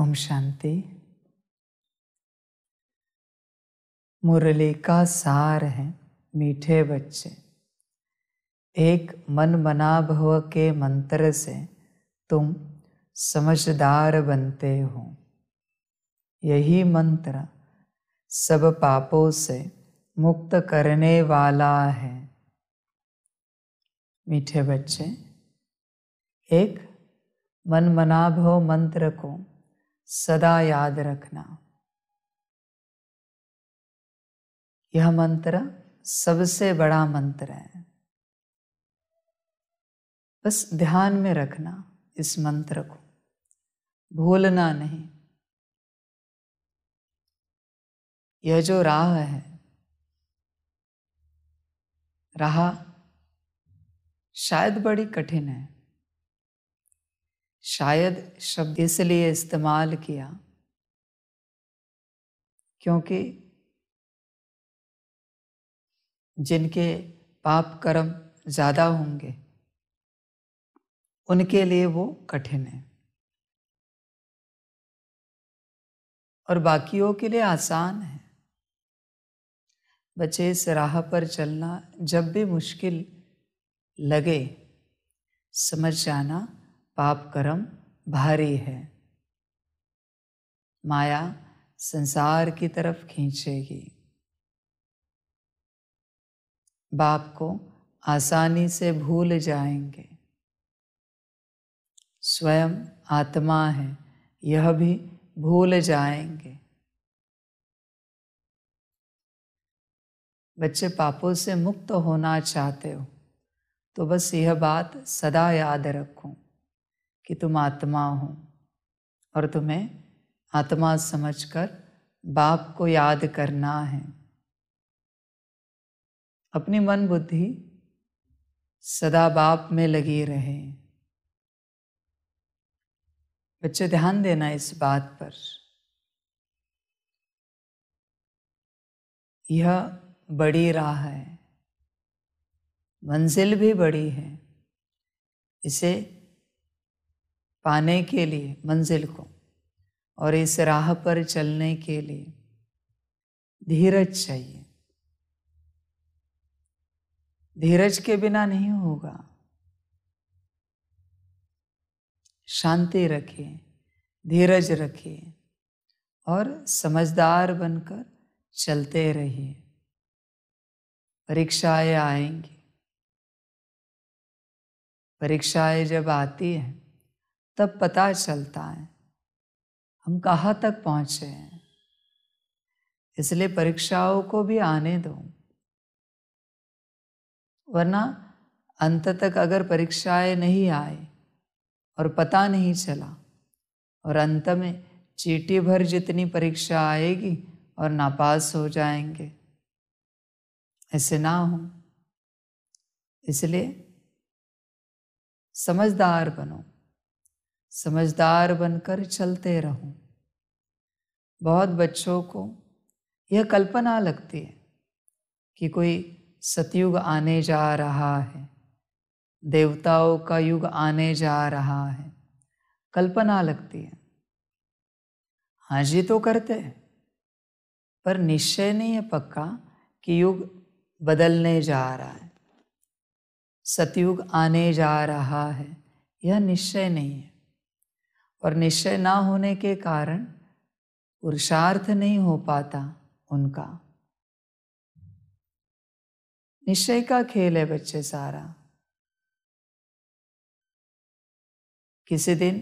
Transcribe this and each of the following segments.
ओम शांति मुरली का सार है मीठे बच्चे एक मन मना भव के मंत्र से तुम समझदार बनते हो यही मंत्र सब पापों से मुक्त करने वाला है मीठे बच्चे एक मन मनाभव मंत्र को सदा याद रखना यह मंत्र सबसे बड़ा मंत्र है बस ध्यान में रखना इस मंत्र को भूलना नहीं यह जो राह है राह शायद बड़ी कठिन है शायद शब्द इसलिए इस्तेमाल किया क्योंकि जिनके पाप कर्म ज़्यादा होंगे उनके लिए वो कठिन है और बाकियों के लिए आसान है बच्चे इस राह पर चलना जब भी मुश्किल लगे समझ जाना पाप कर्म भारी है माया संसार की तरफ खींचेगी बाप को आसानी से भूल जाएंगे स्वयं आत्मा है यह भी भूल जाएंगे बच्चे पापों से मुक्त होना चाहते हो तो बस यह बात सदा याद रखूं। कि तुम आत्मा हो और तुम्हें आत्मा समझकर बाप को याद करना है अपनी मन बुद्धि सदा बाप में लगी रहे बच्चे ध्यान देना इस बात पर यह बड़ी राह है मंजिल भी बड़ी है इसे पाने के लिए मंजिल को और इस राह पर चलने के लिए धीरज चाहिए धीरज के बिना नहीं होगा शांति रखिए धीरज रखिए और समझदार बनकर चलते रहिए परीक्षाएं आएंगी परीक्षाएं जब आती हैं तब पता चलता है हम कहाँ तक पहुँचे हैं इसलिए परीक्षाओं को भी आने दो वरना अंत तक अगर परीक्षाएं नहीं आए और पता नहीं चला और अंत में चीटी भर जितनी परीक्षा आएगी और नापास हो जाएंगे ऐसे ना हो इसलिए समझदार बनो समझदार बनकर चलते रहो बहुत बच्चों को यह कल्पना लगती है कि कोई सतयुग आने जा रहा है देवताओं का युग आने जा रहा है कल्पना लगती है हाँ जी तो करते हैं पर निश्चय नहीं है पक्का कि युग बदलने जा रहा है सतयुग आने जा रहा है यह निश्चय नहीं है और निश्चय ना होने के कारण पुरुषार्थ नहीं हो पाता उनका निश्चय का खेल है बच्चे सारा किसी दिन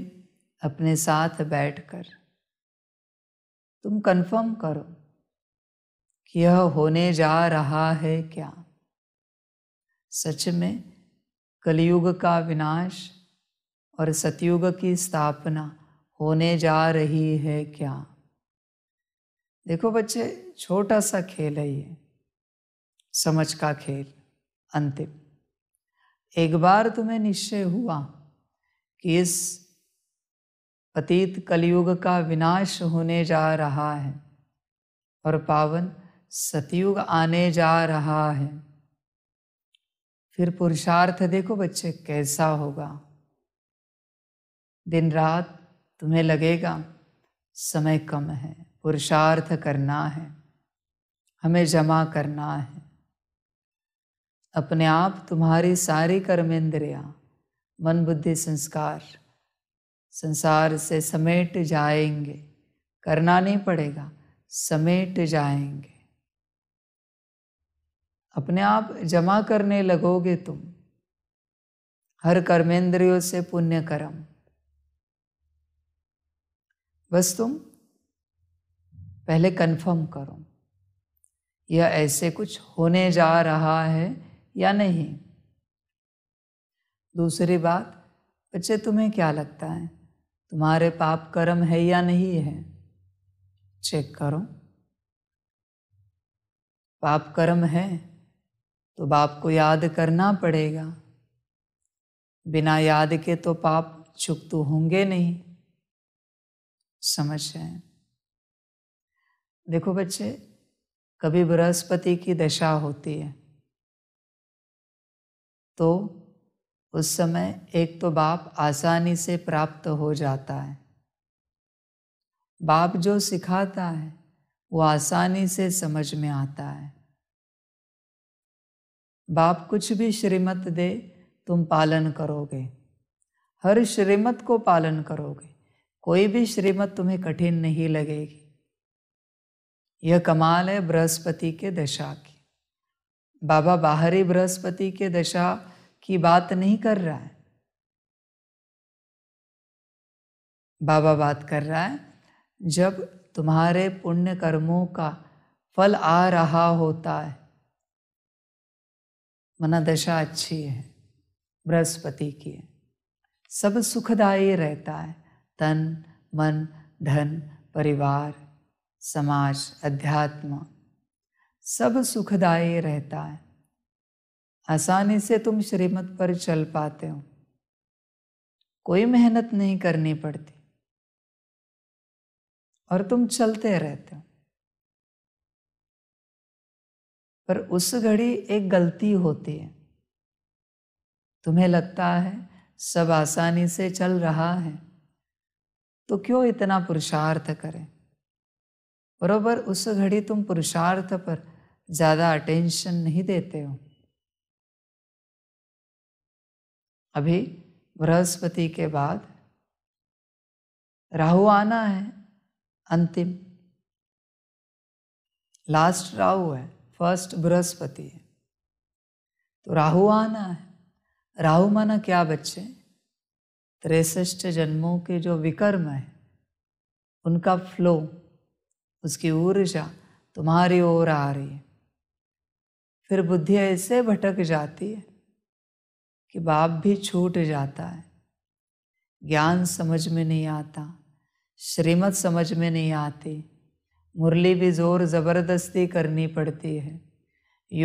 अपने साथ बैठकर तुम कंफर्म करो कि यह होने जा रहा है क्या सच में कलयुग का विनाश और सतयुग की स्थापना होने जा रही है क्या देखो बच्चे छोटा सा खेल है ये समझ का खेल अंतिम एक बार तुम्हें निश्चय हुआ कि इस अतीत कलयुग का विनाश होने जा रहा है और पावन सतयुग आने जा रहा है फिर पुरुषार्थ देखो बच्चे कैसा होगा दिन रात तुम्हें लगेगा समय कम है पुरुषार्थ करना है हमें जमा करना है अपने आप तुम्हारी सारी इंद्रिया मन बुद्धि संस्कार संसार से समेट जाएंगे करना नहीं पड़ेगा समेट जाएंगे अपने आप जमा करने लगोगे तुम हर कर्मेंद्रियों से पुण्य कर्म बस तुम पहले कंफर्म करो यह ऐसे कुछ होने जा रहा है या नहीं दूसरी बात बच्चे तुम्हें क्या लगता है तुम्हारे पाप कर्म है या नहीं है चेक करो पाप कर्म है तो बाप को याद करना पड़ेगा बिना याद के तो पाप चुप तो होंगे नहीं समझ जाए देखो बच्चे कभी बृहस्पति की दशा होती है तो उस समय एक तो बाप आसानी से प्राप्त हो जाता है बाप जो सिखाता है वो आसानी से समझ में आता है बाप कुछ भी श्रीमत दे तुम पालन करोगे हर श्रीमत को पालन करोगे कोई भी श्रीमत तुम्हें कठिन नहीं लगेगी यह कमाल है बृहस्पति के दशा की बाबा बाहरी बृहस्पति के दशा की बात नहीं कर रहा है बाबा बात कर रहा है जब तुम्हारे पुण्य कर्मों का फल आ रहा होता है मना दशा अच्छी है बृहस्पति की है सब सुखदायी रहता है तन मन धन परिवार समाज अध्यात्म सब सुखदायी रहता है आसानी से तुम श्रीमत पर चल पाते हो कोई मेहनत नहीं करनी पड़ती और तुम चलते रहते हो पर उस घड़ी एक गलती होती है तुम्हें लगता है सब आसानी से चल रहा है तो क्यों इतना पुरुषार्थ करें बरोबर उस घड़ी तुम पुरुषार्थ पर ज़्यादा अटेंशन नहीं देते हो अभी बृहस्पति के बाद राहु आना है अंतिम लास्ट राहु है फर्स्ट बृहस्पति है तो राहु आना है राहु माना क्या बच्चे त्रेसठ जन्मों के जो विकर्म है उनका फ्लो उसकी ऊर्जा तुम्हारी ओर आ रही है फिर बुद्धि ऐसे भटक जाती है कि बाप भी छूट जाता है ज्ञान समझ में नहीं आता श्रीमत समझ में नहीं आती मुरली भी ज़ोर ज़बरदस्ती करनी पड़ती है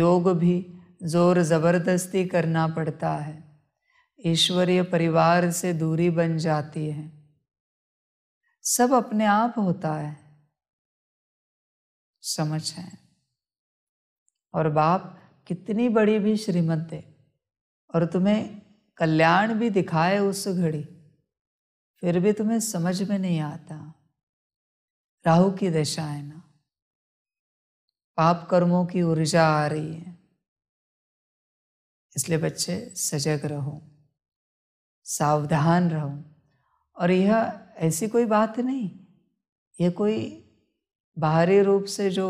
योग भी ज़ोर ज़बरदस्ती करना पड़ता है ईश्वरीय परिवार से दूरी बन जाती है सब अपने आप होता है समझ है और बाप कितनी बड़ी भी श्रीमत दे और तुम्हें कल्याण भी दिखाए उस घड़ी फिर भी तुम्हें समझ में नहीं आता राहु की दशा है ना पाप कर्मों की ऊर्जा आ रही है इसलिए बच्चे सजग रहो सावधान रहो और यह ऐसी कोई बात नहीं यह कोई बाहरी रूप से जो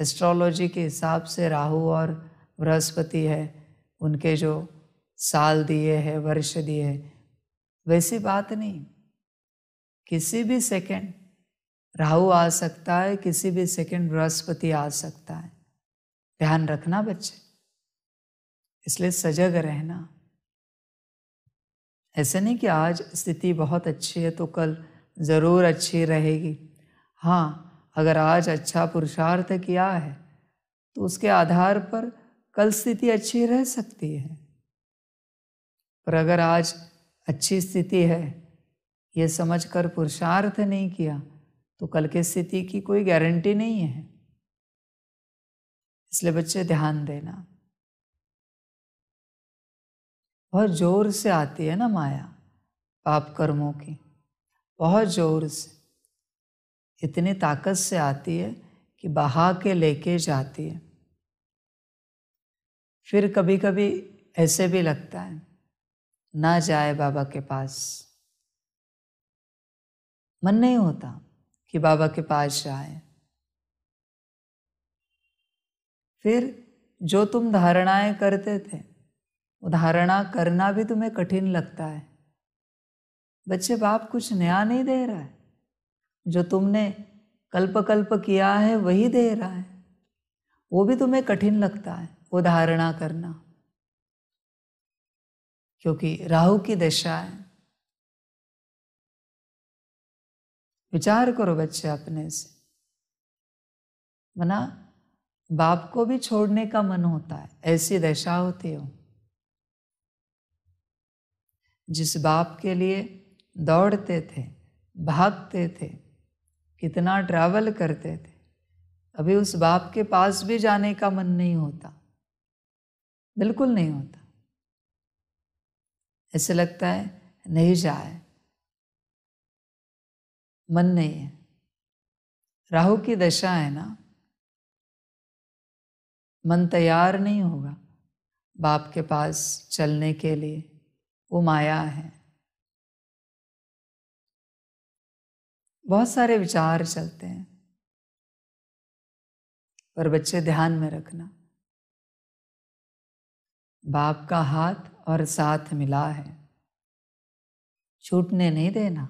एस्ट्रोलॉजी के हिसाब से राहु और बृहस्पति है उनके जो साल दिए हैं वर्ष दिए हैं वैसी बात नहीं किसी भी सेकंड राहु आ सकता है किसी भी सेकंड बृहस्पति आ सकता है ध्यान रखना बच्चे इसलिए सजग रहना ऐसा नहीं कि आज स्थिति बहुत अच्छी है तो कल ज़रूर अच्छी रहेगी हाँ अगर आज अच्छा पुरुषार्थ किया है तो उसके आधार पर कल स्थिति अच्छी रह सकती है पर अगर आज अच्छी स्थिति है ये समझ कर पुरुषार्थ नहीं किया तो कल की स्थिति की कोई गारंटी नहीं है इसलिए बच्चे ध्यान देना बहुत जोर से आती है ना माया पाप कर्मों की बहुत जोर से इतनी ताकत से आती है कि बहा के लेके जाती है फिर कभी कभी ऐसे भी लगता है ना जाए बाबा के पास मन नहीं होता कि बाबा के पास जाए फिर जो तुम धारणाएं करते थे उदाहरणा करना भी तुम्हें कठिन लगता है बच्चे बाप कुछ नया नहीं दे रहा है जो तुमने कल्प कल्प किया है वही दे रहा है वो भी तुम्हें कठिन लगता है उदाहरणा करना क्योंकि राहु की दशा है विचार करो बच्चे अपने से मना बाप को भी छोड़ने का मन होता है ऐसी दशा होती हो जिस बाप के लिए दौड़ते थे भागते थे कितना ट्रैवल करते थे अभी उस बाप के पास भी जाने का मन नहीं होता बिल्कुल नहीं होता ऐसे लगता है नहीं जाए मन नहीं है राहु की दशा है ना मन तैयार नहीं होगा बाप के पास चलने के लिए वो माया है बहुत सारे विचार चलते हैं पर बच्चे ध्यान में रखना बाप का हाथ और साथ मिला है छूटने नहीं देना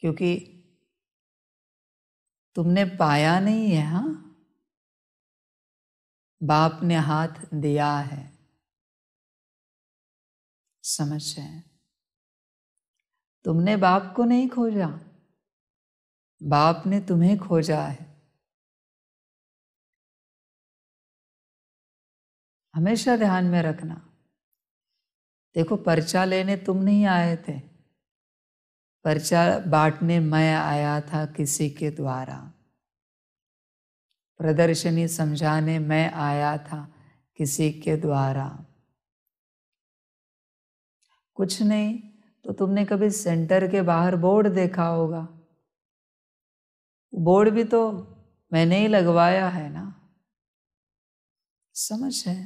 क्योंकि तुमने पाया नहीं है हाँ बाप ने हाथ दिया है समझ है तुमने बाप को नहीं खोजा बाप ने तुम्हें खोजा है हमेशा ध्यान में रखना देखो पर्चा लेने तुम नहीं आए थे पर्चा बांटने मैं आया था किसी के द्वारा प्रदर्शनी समझाने मैं आया था किसी के द्वारा कुछ नहीं तो तुमने कभी सेंटर के बाहर बोर्ड देखा होगा बोर्ड भी तो मैंने ही लगवाया है ना समझ है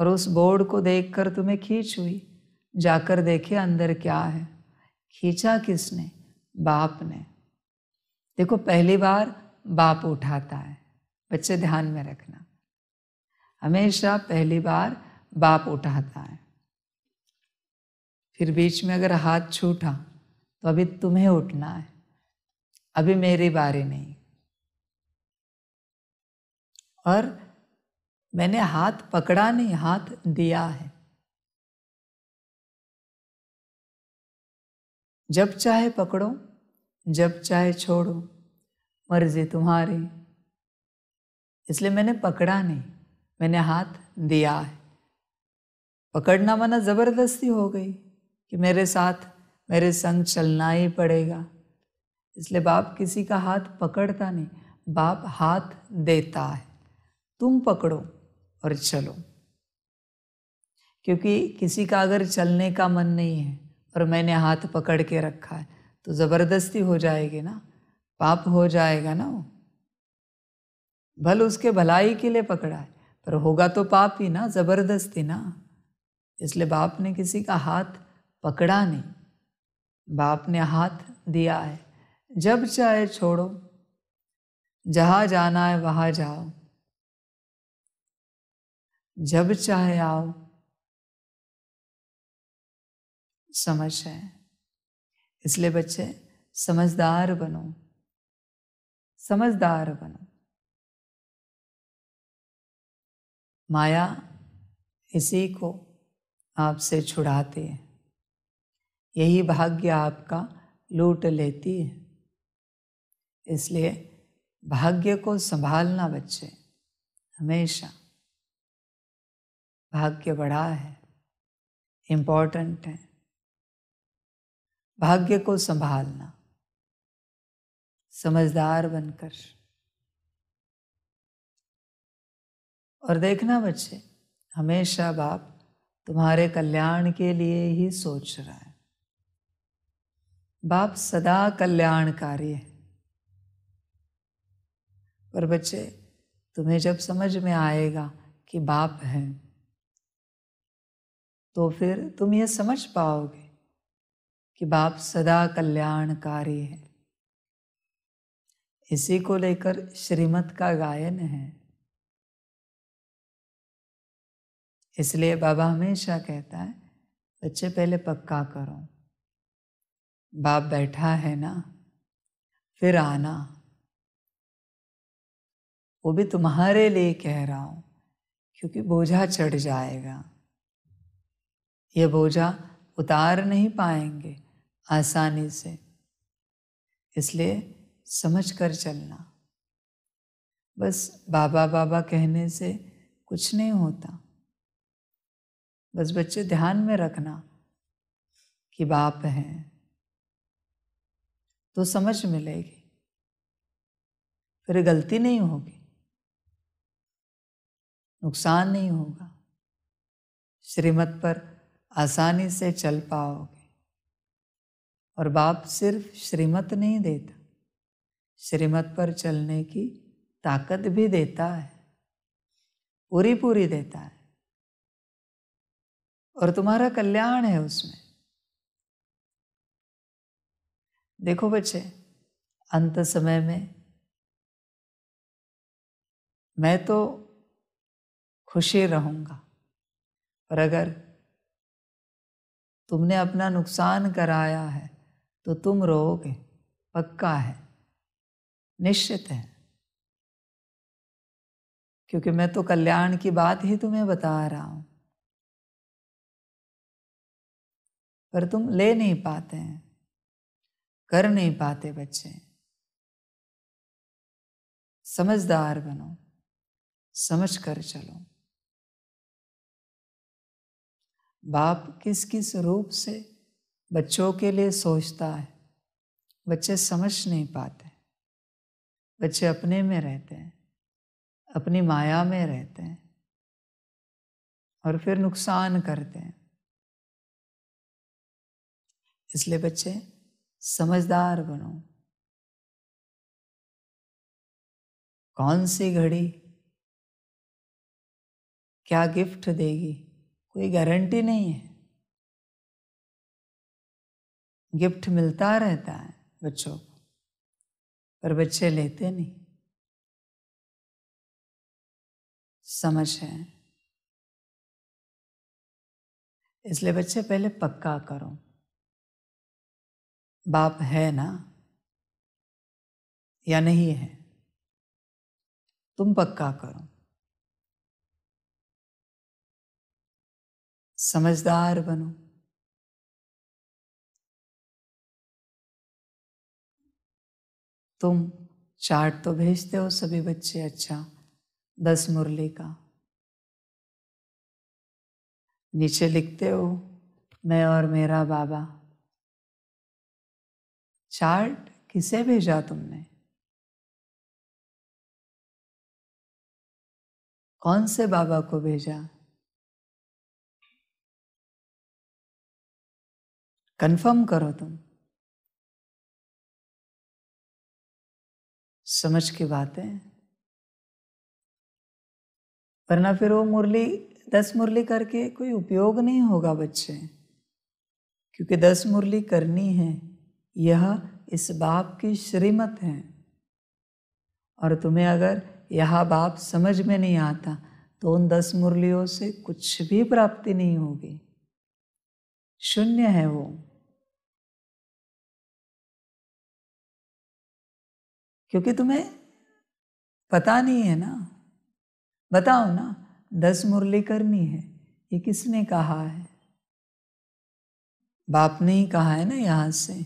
और उस बोर्ड को देखकर तुम्हें खींच हुई जाकर देखे अंदर क्या है खींचा किसने बाप ने देखो पहली बार बाप उठाता है बच्चे ध्यान में रखना हमेशा पहली बार बाप उठाता है फिर बीच में अगर हाथ छूटा तो अभी तुम्हें उठना है अभी मेरी बारी नहीं और मैंने हाथ पकड़ा नहीं हाथ दिया है जब चाहे पकड़ो जब चाहे छोड़ो मर्जी तुम्हारी इसलिए मैंने पकड़ा नहीं मैंने हाथ दिया है पकड़ना मना ज़बरदस्ती हो गई कि मेरे साथ मेरे संग चलना ही पड़ेगा इसलिए बाप किसी का हाथ पकड़ता नहीं बाप हाथ देता है तुम पकड़ो और चलो क्योंकि किसी का अगर चलने का मन नहीं है और मैंने हाथ पकड़ के रखा है तो ज़बरदस्ती हो जाएगी ना पाप हो जाएगा ना वो भल उसके भलाई के लिए पकड़ा है पर होगा तो पाप ही ना ज़बरदस्ती ना इसलिए बाप ने किसी का हाथ पकड़ा नहीं बाप ने हाथ दिया है जब चाहे छोड़ो जहाँ जाना है वहाँ जाओ जब चाहे आओ समझ है इसलिए बच्चे समझदार बनो समझदार बनो माया इसी को आपसे छुड़ाती है यही भाग्य आपका लूट लेती है इसलिए भाग्य को संभालना बच्चे हमेशा भाग्य बड़ा है इम्पॉर्टेंट है भाग्य को संभालना समझदार बनकर और देखना बच्चे हमेशा बाप तुम्हारे कल्याण के लिए ही सोच रहा है बाप सदा कल्याणकारी है पर बच्चे तुम्हें जब समझ में आएगा कि बाप है तो फिर तुम ये समझ पाओगे कि बाप सदा कल्याणकारी है इसी को लेकर श्रीमत का गायन है इसलिए बाबा हमेशा कहता है बच्चे पहले पक्का करो बाप बैठा है ना फिर आना वो भी तुम्हारे लिए कह रहा हूं क्योंकि बोझा चढ़ जाएगा ये बोझा उतार नहीं पाएंगे आसानी से इसलिए समझ कर चलना बस बाबा बाबा कहने से कुछ नहीं होता बस बच्चे ध्यान में रखना कि बाप हैं तो समझ मिलेगी फिर गलती नहीं होगी नुकसान नहीं होगा श्रीमत पर आसानी से चल पाओगे और बाप सिर्फ श्रीमत नहीं देता श्रीमत पर चलने की ताकत भी देता है पूरी पूरी देता है और तुम्हारा कल्याण है उसमें देखो बच्चे अंत समय में मैं तो खुशी रहूंगा पर अगर तुमने अपना नुकसान कराया है तो तुम रोओगे पक्का है निश्चित है क्योंकि मैं तो कल्याण की बात ही तुम्हें बता रहा हूं पर तुम ले नहीं पाते हैं कर नहीं पाते बच्चे समझदार बनो समझ कर चलो बाप किस किस रूप से बच्चों के लिए सोचता है बच्चे समझ नहीं पाते बच्चे अपने में रहते हैं अपनी माया में रहते हैं और फिर नुकसान करते हैं इसलिए बच्चे समझदार बनो कौन सी घड़ी क्या गिफ्ट देगी कोई गारंटी नहीं है गिफ्ट मिलता रहता है बच्चों को पर बच्चे लेते नहीं समझ है इसलिए बच्चे पहले पक्का करो बाप है ना या नहीं है तुम पक्का करो समझदार बनो तुम चार्ट तो भेजते हो सभी बच्चे अच्छा दस मुरली का नीचे लिखते हो मैं और मेरा बाबा चार्ट किसे भेजा तुमने कौन से बाबा को भेजा कंफर्म करो तुम समझ की बात है वरना फिर वो मुरली दस मुरली करके कोई उपयोग नहीं होगा बच्चे क्योंकि दस मुरली करनी है यह इस बाप की श्रीमत है और तुम्हें अगर यह बाप समझ में नहीं आता तो उन दस मुरलियों से कुछ भी प्राप्ति नहीं होगी शून्य है वो क्योंकि तुम्हें पता नहीं है ना बताओ ना दस मुरली करनी है ये किसने कहा है बाप ने ही कहा है ना यहां से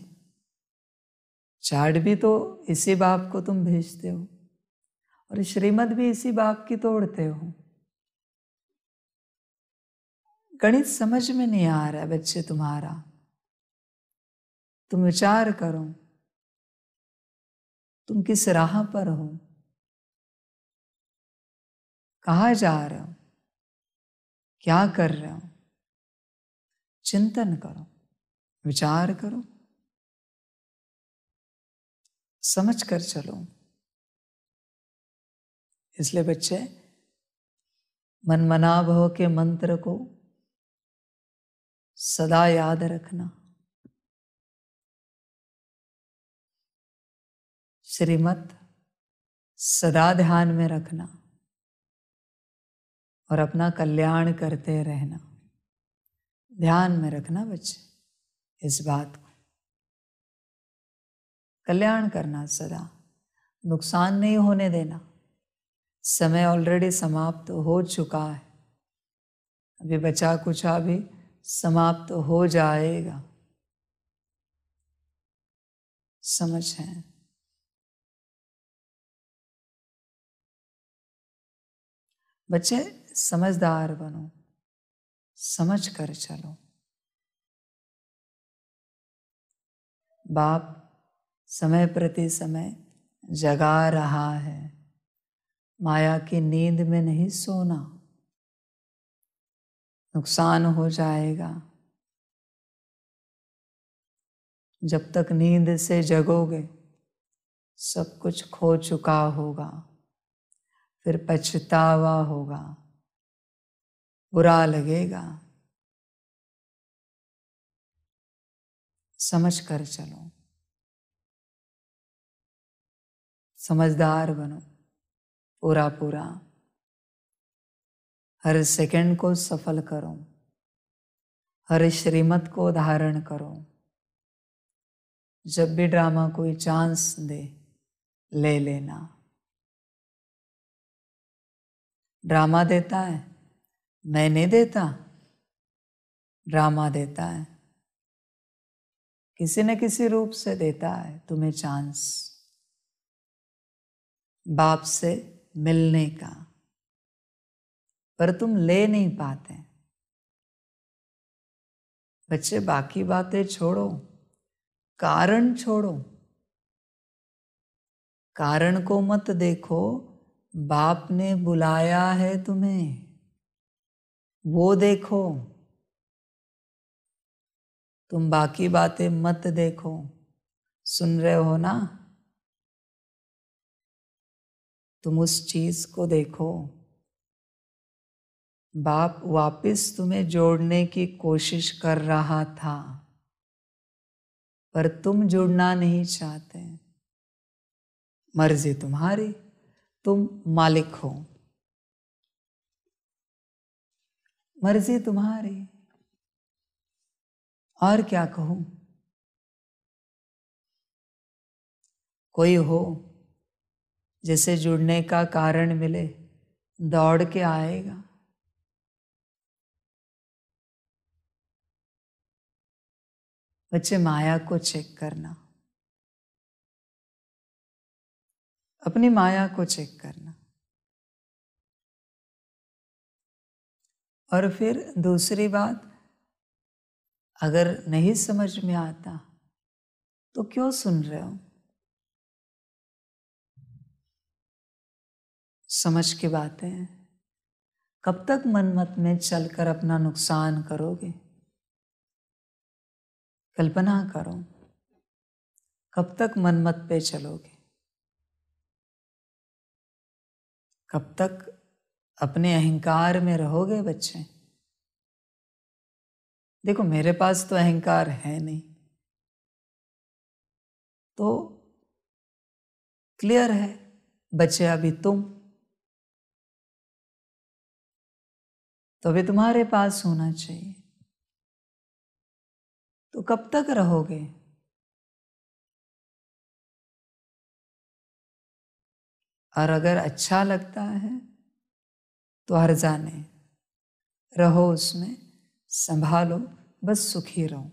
चार्ट भी तो इसी बाप को तुम भेजते हो और श्रीमद भी इसी बाप की तोड़ते हो गणित समझ में नहीं आ रहा बच्चे तुम्हारा तुम विचार करो तुम किस राह पर हो कहा जा रहे हो क्या कर रहे हो चिंतन करो विचार करो समझ कर चलो इसलिए बच्चे मनमना भव के मंत्र को सदा याद रखना श्रीमत सदा ध्यान में रखना और अपना कल्याण करते रहना ध्यान में रखना बच्चे इस बात को कल्याण करना सदा नुकसान नहीं होने देना समय ऑलरेडी समाप्त तो हो चुका है अभी बचा कुछ अभी समाप्त तो हो जाएगा समझ है बच्चे समझदार बनो समझ कर चलो बाप समय प्रति समय जगा रहा है माया की नींद में नहीं सोना नुकसान हो जाएगा जब तक नींद से जगोगे सब कुछ खो चुका होगा फिर पछतावा होगा बुरा लगेगा समझ कर चलो समझदार बनो पूरा पूरा हर सेकंड को सफल करो हर श्रीमत को धारण करो जब भी ड्रामा कोई चांस दे ले लेना ड्रामा देता है मैं नहीं देता ड्रामा देता है किसी न किसी रूप से देता है तुम्हें चांस बाप से मिलने का पर तुम ले नहीं पाते बच्चे बाकी बातें छोड़ो कारण छोड़ो कारण को मत देखो बाप ने बुलाया है तुम्हें वो देखो तुम बाकी बातें मत देखो सुन रहे हो ना तुम उस चीज को देखो बाप वापस तुम्हें जोड़ने की कोशिश कर रहा था पर तुम जुड़ना नहीं चाहते मर्जी तुम्हारी तुम मालिक हो मर्जी तुम्हारी और क्या कहूं कोई हो जिसे जुड़ने का कारण मिले दौड़ के आएगा बच्चे माया को चेक करना अपनी माया को चेक करना और फिर दूसरी बात अगर नहीं समझ में आता तो क्यों सुन रहे हो समझ के बातें हैं कब तक मन मत में चलकर अपना नुकसान करोगे कल्पना करो कब तक मन मत पे चलोगे कब तक अपने अहंकार में रहोगे बच्चे देखो मेरे पास तो अहंकार है नहीं तो क्लियर है बच्चे अभी तुम तो अभी तुम्हारे पास होना चाहिए तो कब तक रहोगे और अगर अच्छा लगता है तो हर जाने रहो उसमें संभालो बस सुखी रहो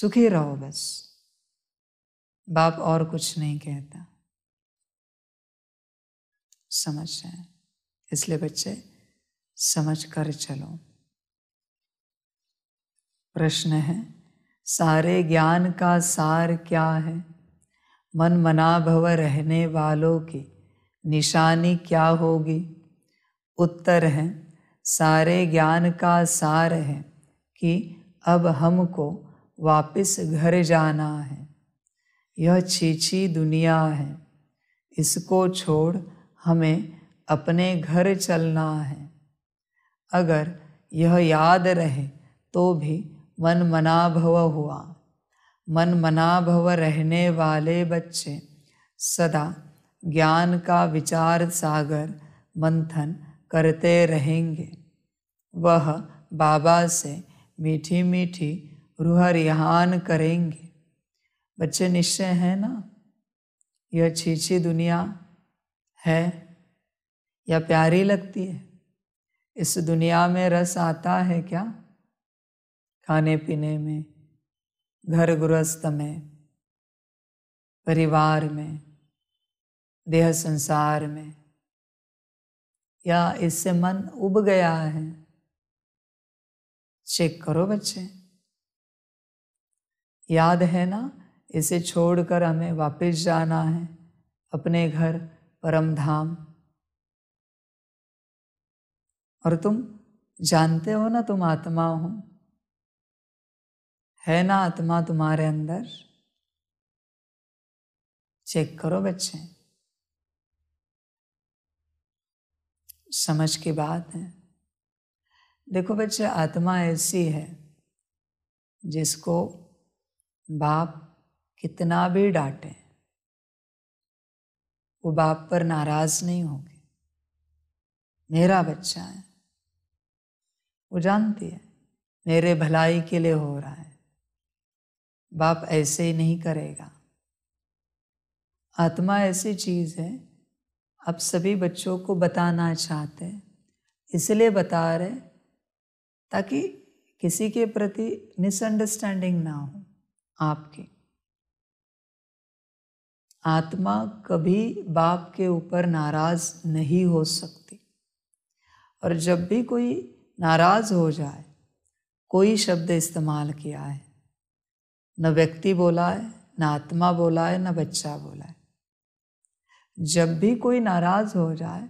सुखी रहो बस बाप और कुछ नहीं कहता समझ हैं इसलिए बच्चे समझ कर चलो प्रश्न है सारे ज्ञान का सार क्या है मन मनाभव रहने वालों की निशानी क्या होगी उत्तर है सारे ज्ञान का सार है कि अब हमको वापस घर जाना है यह छीछी दुनिया है इसको छोड़ हमें अपने घर चलना है अगर यह याद रहे तो भी मन मनाभव हुआ मन मनाभव रहने वाले बच्चे सदा ज्ञान का विचार सागर मंथन करते रहेंगे वह बाबा से मीठी मीठी रिहान करेंगे बच्चे निश्चय हैं ना यह छीछी दुनिया है या प्यारी लगती है इस दुनिया में रस आता है क्या खाने पीने में घर गृहस्थ में परिवार में देह संसार में या इससे मन उब गया है चेक करो बच्चे याद है ना इसे छोड़कर हमें वापस जाना है अपने घर परम धाम और तुम जानते हो ना तुम आत्मा हो है ना आत्मा तुम्हारे अंदर चेक करो बच्चे समझ की बात है देखो बच्चे आत्मा ऐसी है जिसको बाप कितना भी डांटे वो बाप पर नाराज नहीं होगी मेरा बच्चा है वो जानती है मेरे भलाई के लिए हो रहा है बाप ऐसे ही नहीं करेगा आत्मा ऐसी चीज़ है आप सभी बच्चों को बताना चाहते हैं इसलिए बता रहे ताकि किसी के प्रति मिसअंडरस्टैंडिंग ना हो आपकी आत्मा कभी बाप के ऊपर नाराज नहीं हो सकती और जब भी कोई नाराज हो जाए कोई शब्द इस्तेमाल किया है न व्यक्ति बोला है न आत्मा बोला है न बच्चा बोला है जब भी कोई नाराज हो जाए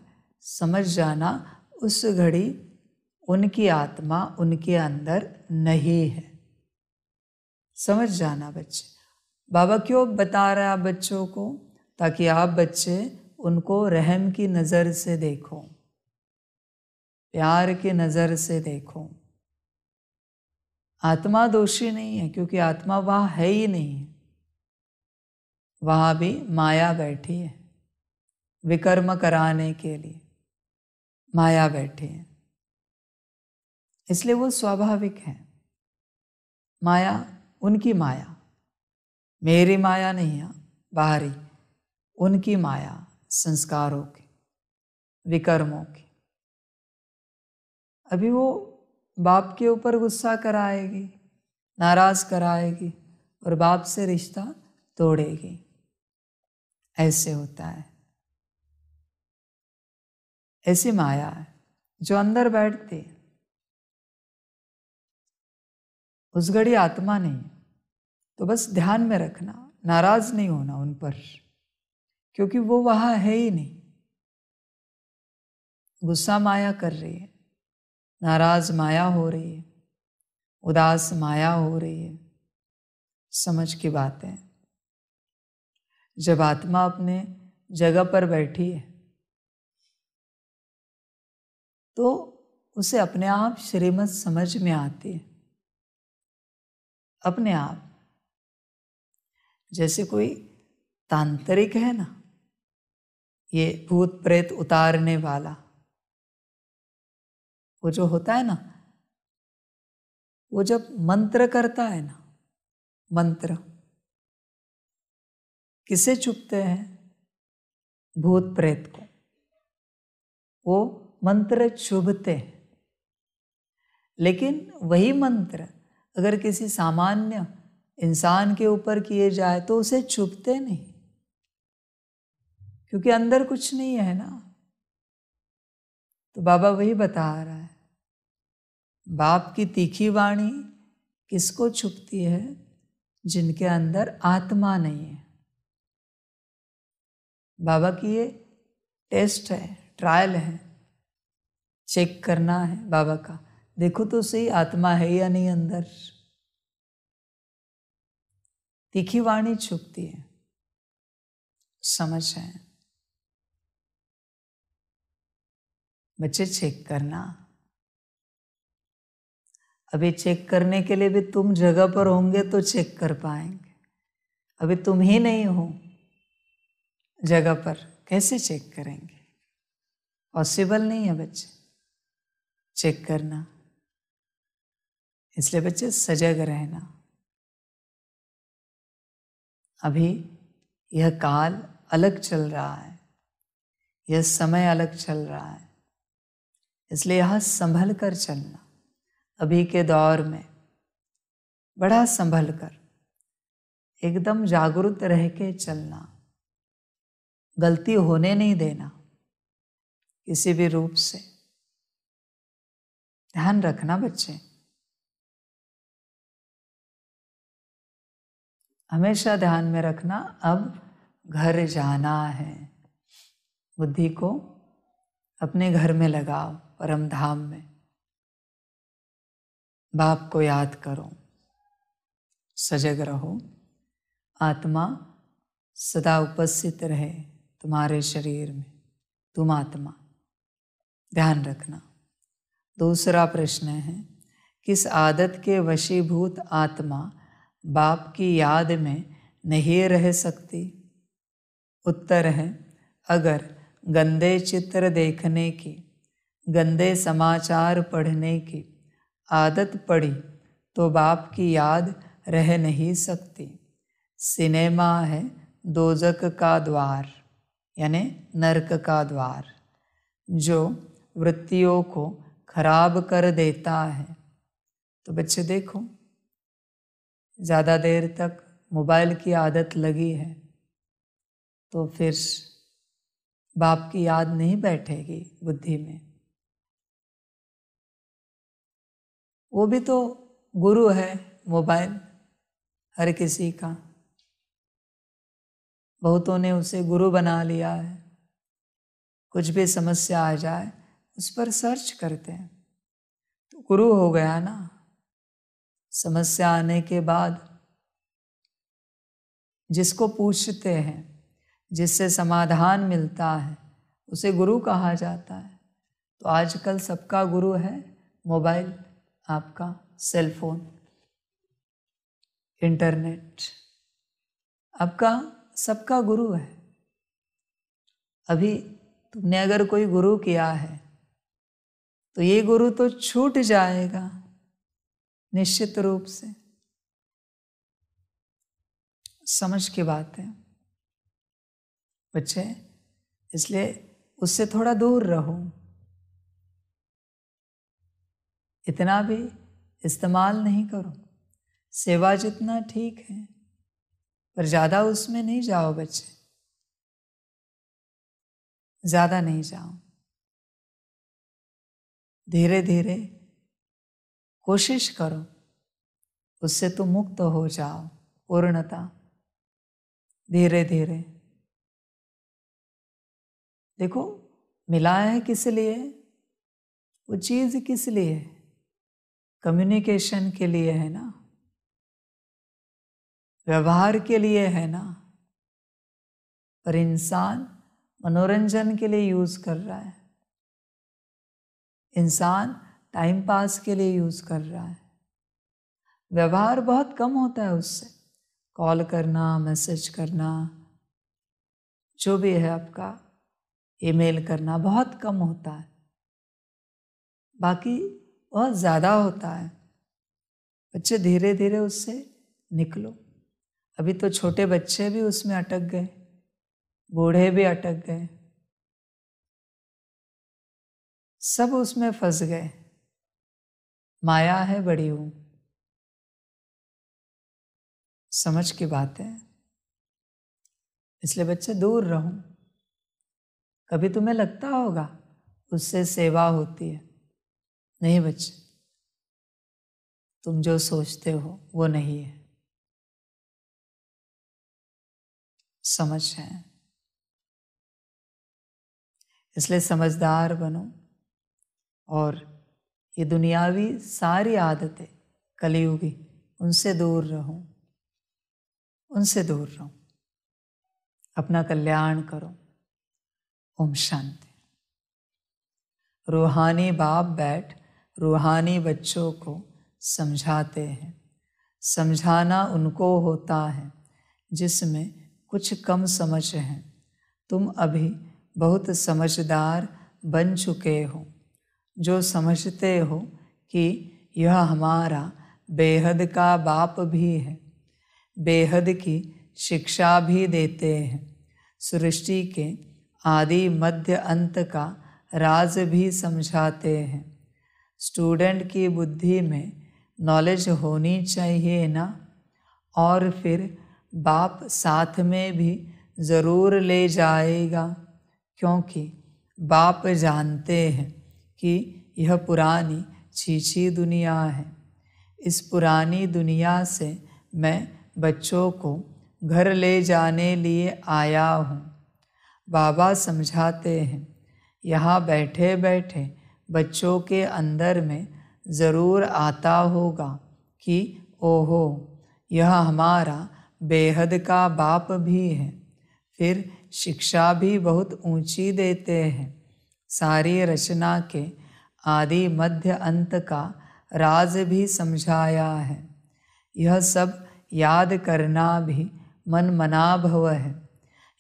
समझ जाना उस घड़ी उनकी आत्मा उनके अंदर नहीं है समझ जाना बच्चे बाबा क्यों बता रहे हैं आप बच्चों को ताकि आप बच्चे उनको रहम की नज़र से देखो प्यार की नज़र से देखो आत्मा दोषी नहीं है क्योंकि आत्मा वह है ही नहीं वहां भी माया बैठी है विकर्म कराने के लिए माया बैठी है इसलिए वो स्वाभाविक है माया उनकी माया मेरी माया नहीं है बाहरी उनकी माया संस्कारों की विकर्मों की अभी वो बाप के ऊपर गुस्सा कराएगी नाराज़ कराएगी और बाप से रिश्ता तोड़ेगी ऐसे होता है ऐसी माया है जो अंदर बैठती है उस घड़ी आत्मा नहीं तो बस ध्यान में रखना नाराज नहीं होना उन पर क्योंकि वो वहां है ही नहीं गुस्सा माया कर रही है नाराज माया हो रही है उदास माया हो रही है समझ की बात है जब आत्मा अपने जगह पर बैठी है तो उसे अपने आप श्रीमत समझ में आती है अपने आप जैसे कोई तांत्रिक है ना ये भूत प्रेत उतारने वाला वो जो होता है ना वो जब मंत्र करता है ना मंत्र किसे चुपते हैं भूत प्रेत को वो मंत्र चुभते हैं लेकिन वही मंत्र अगर किसी सामान्य इंसान के ऊपर किए जाए तो उसे चुभते नहीं क्योंकि अंदर कुछ नहीं है ना तो बाबा वही बता रहा है बाप की तीखी वाणी किसको छुपती है जिनके अंदर आत्मा नहीं है बाबा की ये टेस्ट है ट्रायल है चेक करना है बाबा का देखो तो सही आत्मा है या नहीं अंदर तीखी वाणी छुपती है समझ है बच्चे चेक करना अभी चेक करने के लिए भी तुम जगह पर होंगे तो चेक कर पाएंगे अभी तुम ही नहीं हो जगह पर कैसे चेक करेंगे पॉसिबल नहीं है बच्चे चेक करना इसलिए बच्चे सजग रहना अभी यह काल अलग चल रहा है यह समय अलग चल रहा है इसलिए यह संभल कर चलना अभी के दौर में बड़ा संभल कर एकदम जागरूक रह के चलना गलती होने नहीं देना किसी भी रूप से ध्यान रखना बच्चे हमेशा ध्यान में रखना अब घर जाना है बुद्धि को अपने घर में लगाओ परम धाम में बाप को याद करो सजग रहो आत्मा सदा उपस्थित रहे तुम्हारे शरीर में तुम आत्मा ध्यान रखना दूसरा प्रश्न है किस आदत के वशीभूत आत्मा बाप की याद में नहीं रह सकती उत्तर है अगर गंदे चित्र देखने की गंदे समाचार पढ़ने की आदत पड़ी तो बाप की याद रह नहीं सकती सिनेमा है दोजक का द्वार यानि नरक का द्वार जो वृत्तियों को खराब कर देता है तो बच्चे देखो ज़्यादा देर तक मोबाइल की आदत लगी है तो फिर बाप की याद नहीं बैठेगी बुद्धि में वो भी तो गुरु है मोबाइल हर किसी का बहुतों ने उसे गुरु बना लिया है कुछ भी समस्या आ जाए उस पर सर्च करते हैं तो गुरु हो गया ना समस्या आने के बाद जिसको पूछते हैं जिससे समाधान मिलता है उसे गुरु कहा जाता है तो आजकल सबका गुरु है मोबाइल आपका सेलफोन इंटरनेट आपका सबका गुरु है अभी तुमने अगर कोई गुरु किया है तो ये गुरु तो छूट जाएगा निश्चित रूप से समझ की बात है बच्चे इसलिए उससे थोड़ा दूर रहो इतना भी इस्तेमाल नहीं करो सेवा जितना ठीक है पर ज़्यादा उसमें नहीं जाओ बच्चे ज़्यादा नहीं जाओ धीरे धीरे कोशिश करो उससे तो मुक्त हो जाओ पूर्णता धीरे धीरे देखो मिला है किस लिए वो चीज़ किस लिए है कम्युनिकेशन के लिए है ना व्यवहार के लिए है ना पर इंसान मनोरंजन के लिए यूज़ कर रहा है इंसान टाइम पास के लिए यूज़ कर रहा है व्यवहार बहुत कम होता है उससे कॉल करना मैसेज करना जो भी है आपका ईमेल करना बहुत कम होता है बाकी बहुत ज़्यादा होता है बच्चे धीरे धीरे उससे निकलो अभी तो छोटे बच्चे भी उसमें अटक गए बूढ़े भी अटक गए सब उसमें फंस गए माया है बड़ी हूं समझ की बात है इसलिए बच्चे दूर रहो कभी तुम्हें लगता होगा उससे सेवा होती है नहीं बच्चे तुम जो सोचते हो वो नहीं है समझ है इसलिए समझदार बनो और ये दुनियावी सारी आदतें कलयुगी उनसे दूर रहो उनसे दूर रहो अपना कल्याण करो ओम शांति रूहानी बाप बैठ रूहानी बच्चों को समझाते हैं समझाना उनको होता है जिसमें कुछ कम समझ है तुम अभी बहुत समझदार बन चुके हो जो समझते हो कि यह हमारा बेहद का बाप भी है बेहद की शिक्षा भी देते हैं सृष्टि के आदि मध्य अंत का राज भी समझाते हैं स्टूडेंट की बुद्धि में नॉलेज होनी चाहिए ना और फिर बाप साथ में भी ज़रूर ले जाएगा क्योंकि बाप जानते हैं कि यह पुरानी छीछी दुनिया है इस पुरानी दुनिया से मैं बच्चों को घर ले जाने लिए आया हूँ बाबा समझाते हैं यहाँ बैठे बैठे बच्चों के अंदर में ज़रूर आता होगा कि ओहो यह हमारा बेहद का बाप भी है फिर शिक्षा भी बहुत ऊंची देते हैं सारी रचना के आदि मध्य अंत का राज भी समझाया है यह सब याद करना भी मन मनाभव है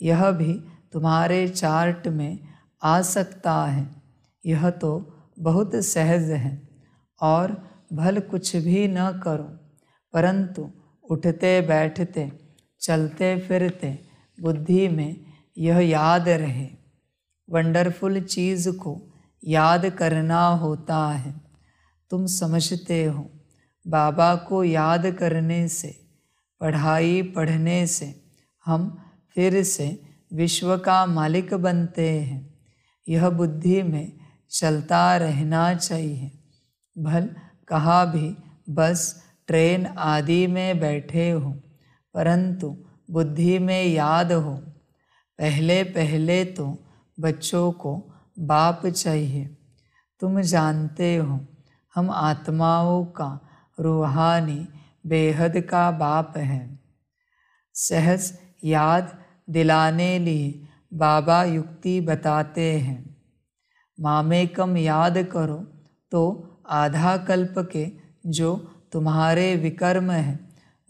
यह भी तुम्हारे चार्ट में आ सकता है यह तो बहुत सहज हैं और भल कुछ भी न करो परंतु उठते बैठते चलते फिरते बुद्धि में यह याद रहे वंडरफुल चीज़ को याद करना होता है तुम समझते हो बाबा को याद करने से पढ़ाई पढ़ने से हम फिर से विश्व का मालिक बनते हैं यह बुद्धि में चलता रहना चाहिए भल कहा भी बस ट्रेन आदि में बैठे हो परंतु बुद्धि में याद हो पहले पहले तो बच्चों को बाप चाहिए तुम जानते हो हम आत्माओं का रूहानी बेहद का बाप है सहज याद दिलाने लिए बाबा युक्ति बताते हैं मामेकम याद करो तो आधा कल्प के जो तुम्हारे विकर्म हैं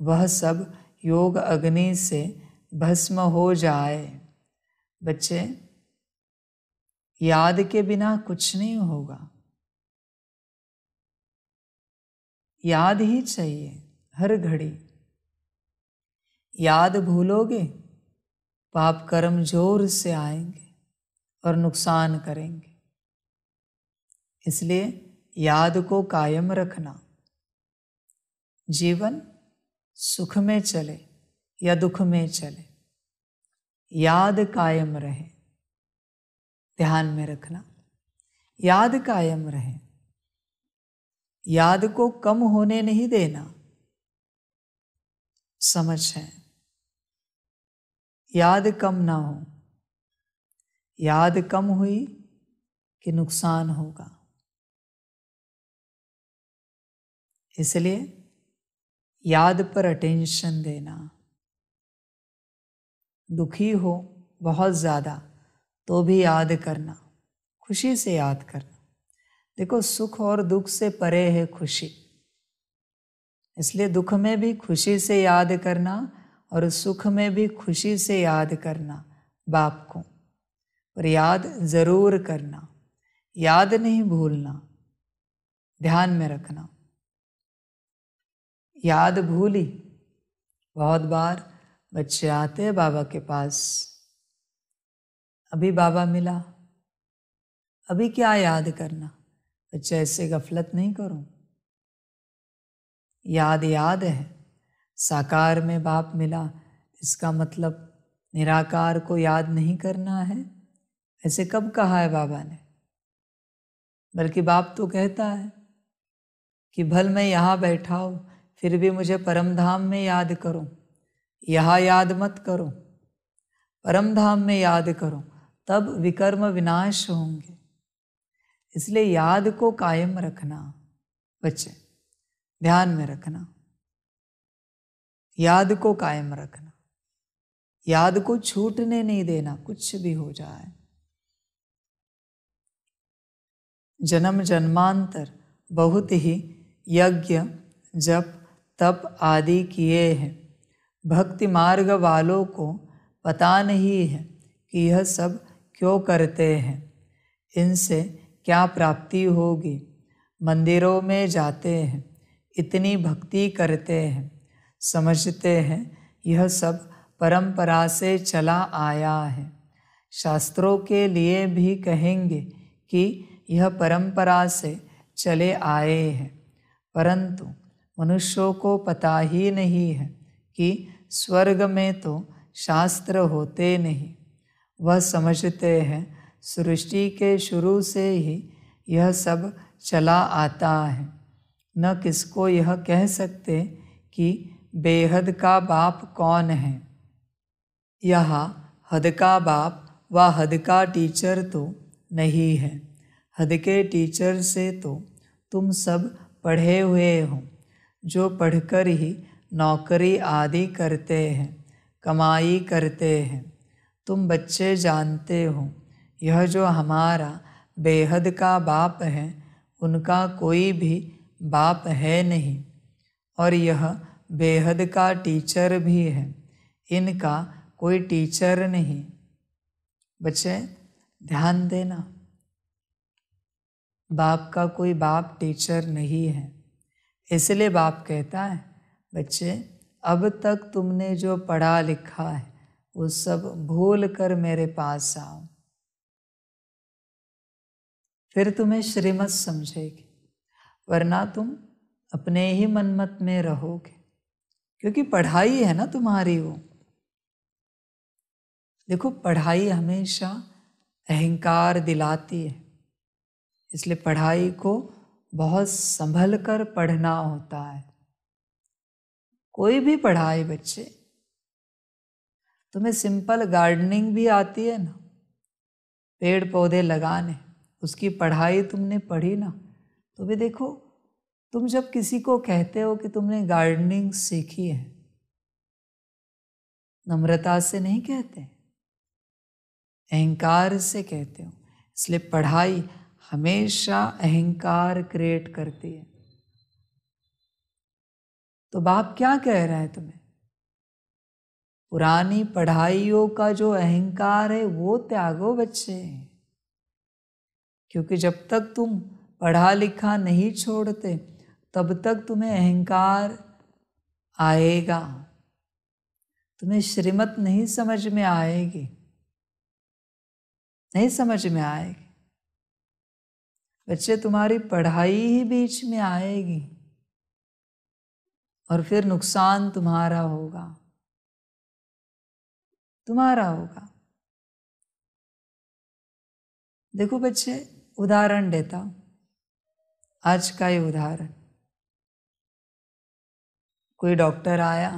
वह सब योग अग्नि से भस्म हो जाए बच्चे याद के बिना कुछ नहीं होगा याद ही चाहिए हर घड़ी याद भूलोगे पाप कर्म जोर से आएंगे और नुकसान करेंगे इसलिए याद को कायम रखना जीवन सुख में चले या दुख में चले याद कायम रहे ध्यान में रखना याद कायम रहे याद को कम होने नहीं देना समझ है याद कम ना हो याद कम हुई कि नुकसान होगा इसलिए याद पर अटेंशन देना दुखी हो बहुत ज़्यादा तो भी याद करना खुशी से याद करना देखो सुख और दुख से परे है खुशी इसलिए दुख में भी खुशी से याद करना और सुख में भी खुशी से याद करना बाप को और याद ज़रूर करना याद नहीं भूलना ध्यान में रखना याद भूली बहुत बार बच्चे आते हैं बाबा के पास अभी बाबा मिला अभी क्या याद करना बच्चे ऐसे गफलत नहीं करो याद याद है साकार में बाप मिला इसका मतलब निराकार को याद नहीं करना है ऐसे कब कहा है बाबा ने बल्कि बाप तो कहता है कि भल मैं यहाँ बैठा हूँ फिर भी मुझे परम धाम में याद करो यहाँ याद मत करो परम धाम में याद करो तब विकर्म विनाश होंगे इसलिए याद को कायम रखना बच्चे ध्यान में रखना याद को कायम रखना याद को छूटने नहीं देना कुछ भी हो जाए जन्म जन्मांतर बहुत ही यज्ञ जप तप आदि किए हैं भक्ति मार्ग वालों को पता नहीं है कि यह सब क्यों करते हैं इनसे क्या प्राप्ति होगी मंदिरों में जाते हैं इतनी भक्ति करते हैं समझते हैं यह सब परंपरा से चला आया है शास्त्रों के लिए भी कहेंगे कि यह परंपरा से चले आए हैं परंतु मनुष्यों को पता ही नहीं है कि स्वर्ग में तो शास्त्र होते नहीं वह समझते हैं सृष्टि के शुरू से ही यह सब चला आता है न किसको यह कह सकते कि बेहद का बाप कौन है यह हद का बाप व हद का टीचर तो नहीं है हद के टीचर से तो तुम सब पढ़े हुए हो जो पढ़कर ही नौकरी आदि करते हैं कमाई करते हैं तुम बच्चे जानते हो यह जो हमारा बेहद का बाप है उनका कोई भी बाप है नहीं और यह बेहद का टीचर भी है इनका कोई टीचर नहीं बच्चे ध्यान देना बाप का कोई बाप टीचर नहीं है इसलिए बाप कहता है बच्चे अब तक तुमने जो पढ़ा लिखा है वो सब भूल कर मेरे पास आओ फिर तुम्हें श्रीमत समझेगी वरना तुम अपने ही मनमत में रहोगे क्योंकि पढ़ाई है ना तुम्हारी वो देखो पढ़ाई हमेशा अहंकार दिलाती है इसलिए पढ़ाई को बहुत संभल कर पढ़ना होता है कोई भी पढ़ाए बच्चे तुम्हें सिंपल गार्डनिंग भी आती है ना पेड़ पौधे लगाने उसकी पढ़ाई तुमने पढ़ी ना तो भी देखो तुम जब किसी को कहते हो कि तुमने गार्डनिंग सीखी है नम्रता से नहीं कहते अहंकार से कहते हो इसलिए पढ़ाई हमेशा अहंकार क्रिएट करती है तो बाप क्या कह रहा है तुम्हें पुरानी पढ़ाइयों का जो अहंकार है वो त्यागो बच्चे क्योंकि जब तक तुम पढ़ा लिखा नहीं छोड़ते तब तक तुम्हें अहंकार आएगा तुम्हें श्रीमत नहीं समझ में आएगी नहीं समझ में आएगी बच्चे तुम्हारी पढ़ाई ही बीच में आएगी और फिर नुकसान तुम्हारा होगा तुम्हारा होगा देखो बच्चे उदाहरण देता हूं आज का ये उदाहरण कोई डॉक्टर आया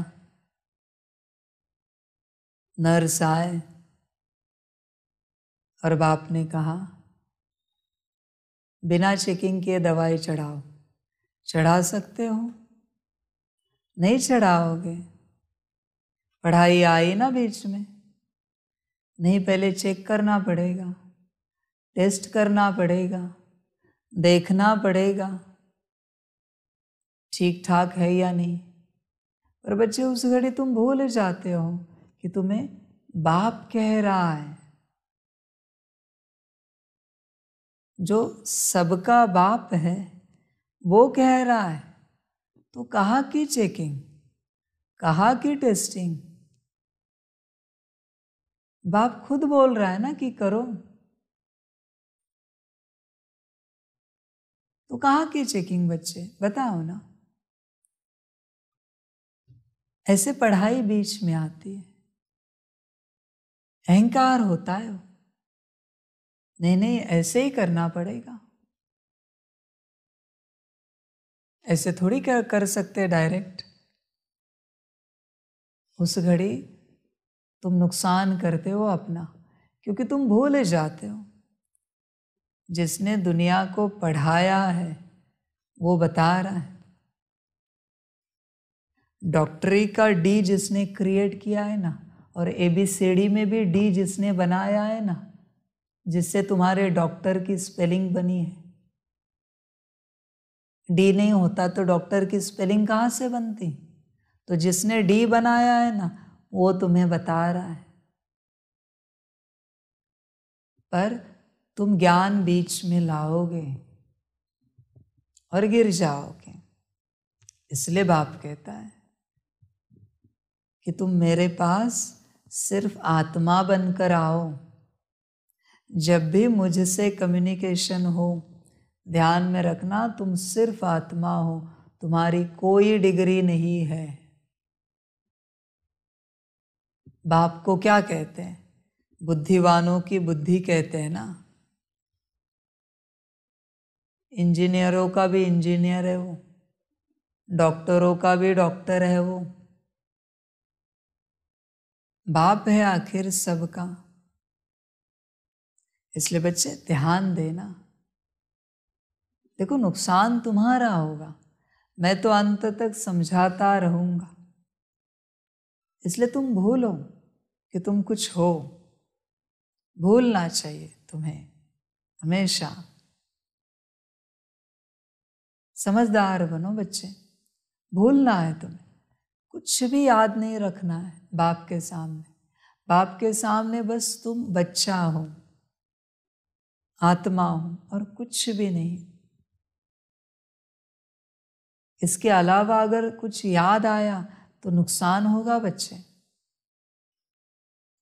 नर्स आए और बाप ने कहा बिना चेकिंग किए दवाई चढ़ाओ चढ़ा सकते हो नहीं चढ़ाओगे पढ़ाई आई ना बीच में नहीं पहले चेक करना पड़ेगा टेस्ट करना पड़ेगा देखना पड़ेगा ठीक ठाक है या नहीं पर बच्चे उस घड़ी तुम भूल जाते हो कि तुम्हें बाप कह रहा है जो सबका बाप है वो कह रहा है तो कहा की चेकिंग कहा की टेस्टिंग बाप खुद बोल रहा है ना कि करो तो कहा की चेकिंग बच्चे बताओ ना ऐसे पढ़ाई बीच में आती है अहंकार होता है वो नहीं नहीं ऐसे ही करना पड़ेगा ऐसे थोड़ी कर, कर सकते डायरेक्ट उस घड़ी तुम नुकसान करते हो अपना क्योंकि तुम भूल जाते हो जिसने दुनिया को पढ़ाया है वो बता रहा है डॉक्टरी का डी जिसने क्रिएट किया है ना और ए बी सी डी में भी डी जिसने बनाया है ना जिससे तुम्हारे डॉक्टर की स्पेलिंग बनी है डी नहीं होता तो डॉक्टर की स्पेलिंग कहाँ से बनती तो जिसने डी बनाया है ना वो तुम्हें बता रहा है पर तुम ज्ञान बीच में लाओगे और गिर जाओगे इसलिए बाप कहता है कि तुम मेरे पास सिर्फ आत्मा बनकर आओ जब भी मुझसे कम्युनिकेशन हो ध्यान में रखना तुम सिर्फ आत्मा हो तुम्हारी कोई डिग्री नहीं है बाप को क्या कहते हैं बुद्धिवानों की बुद्धि कहते हैं ना इंजीनियरों का भी इंजीनियर है वो डॉक्टरों का भी डॉक्टर है वो बाप है आखिर सबका इसलिए बच्चे ध्यान देना देखो नुकसान तुम्हारा होगा मैं तो अंत तक समझाता रहूंगा इसलिए तुम भूलो कि तुम कुछ हो भूलना चाहिए तुम्हें हमेशा समझदार बनो बच्चे भूलना है तुम्हें कुछ भी याद नहीं रखना है बाप के सामने बाप के सामने बस तुम बच्चा हो आत्मा हूं और कुछ भी नहीं इसके अलावा अगर कुछ याद आया तो नुकसान होगा बच्चे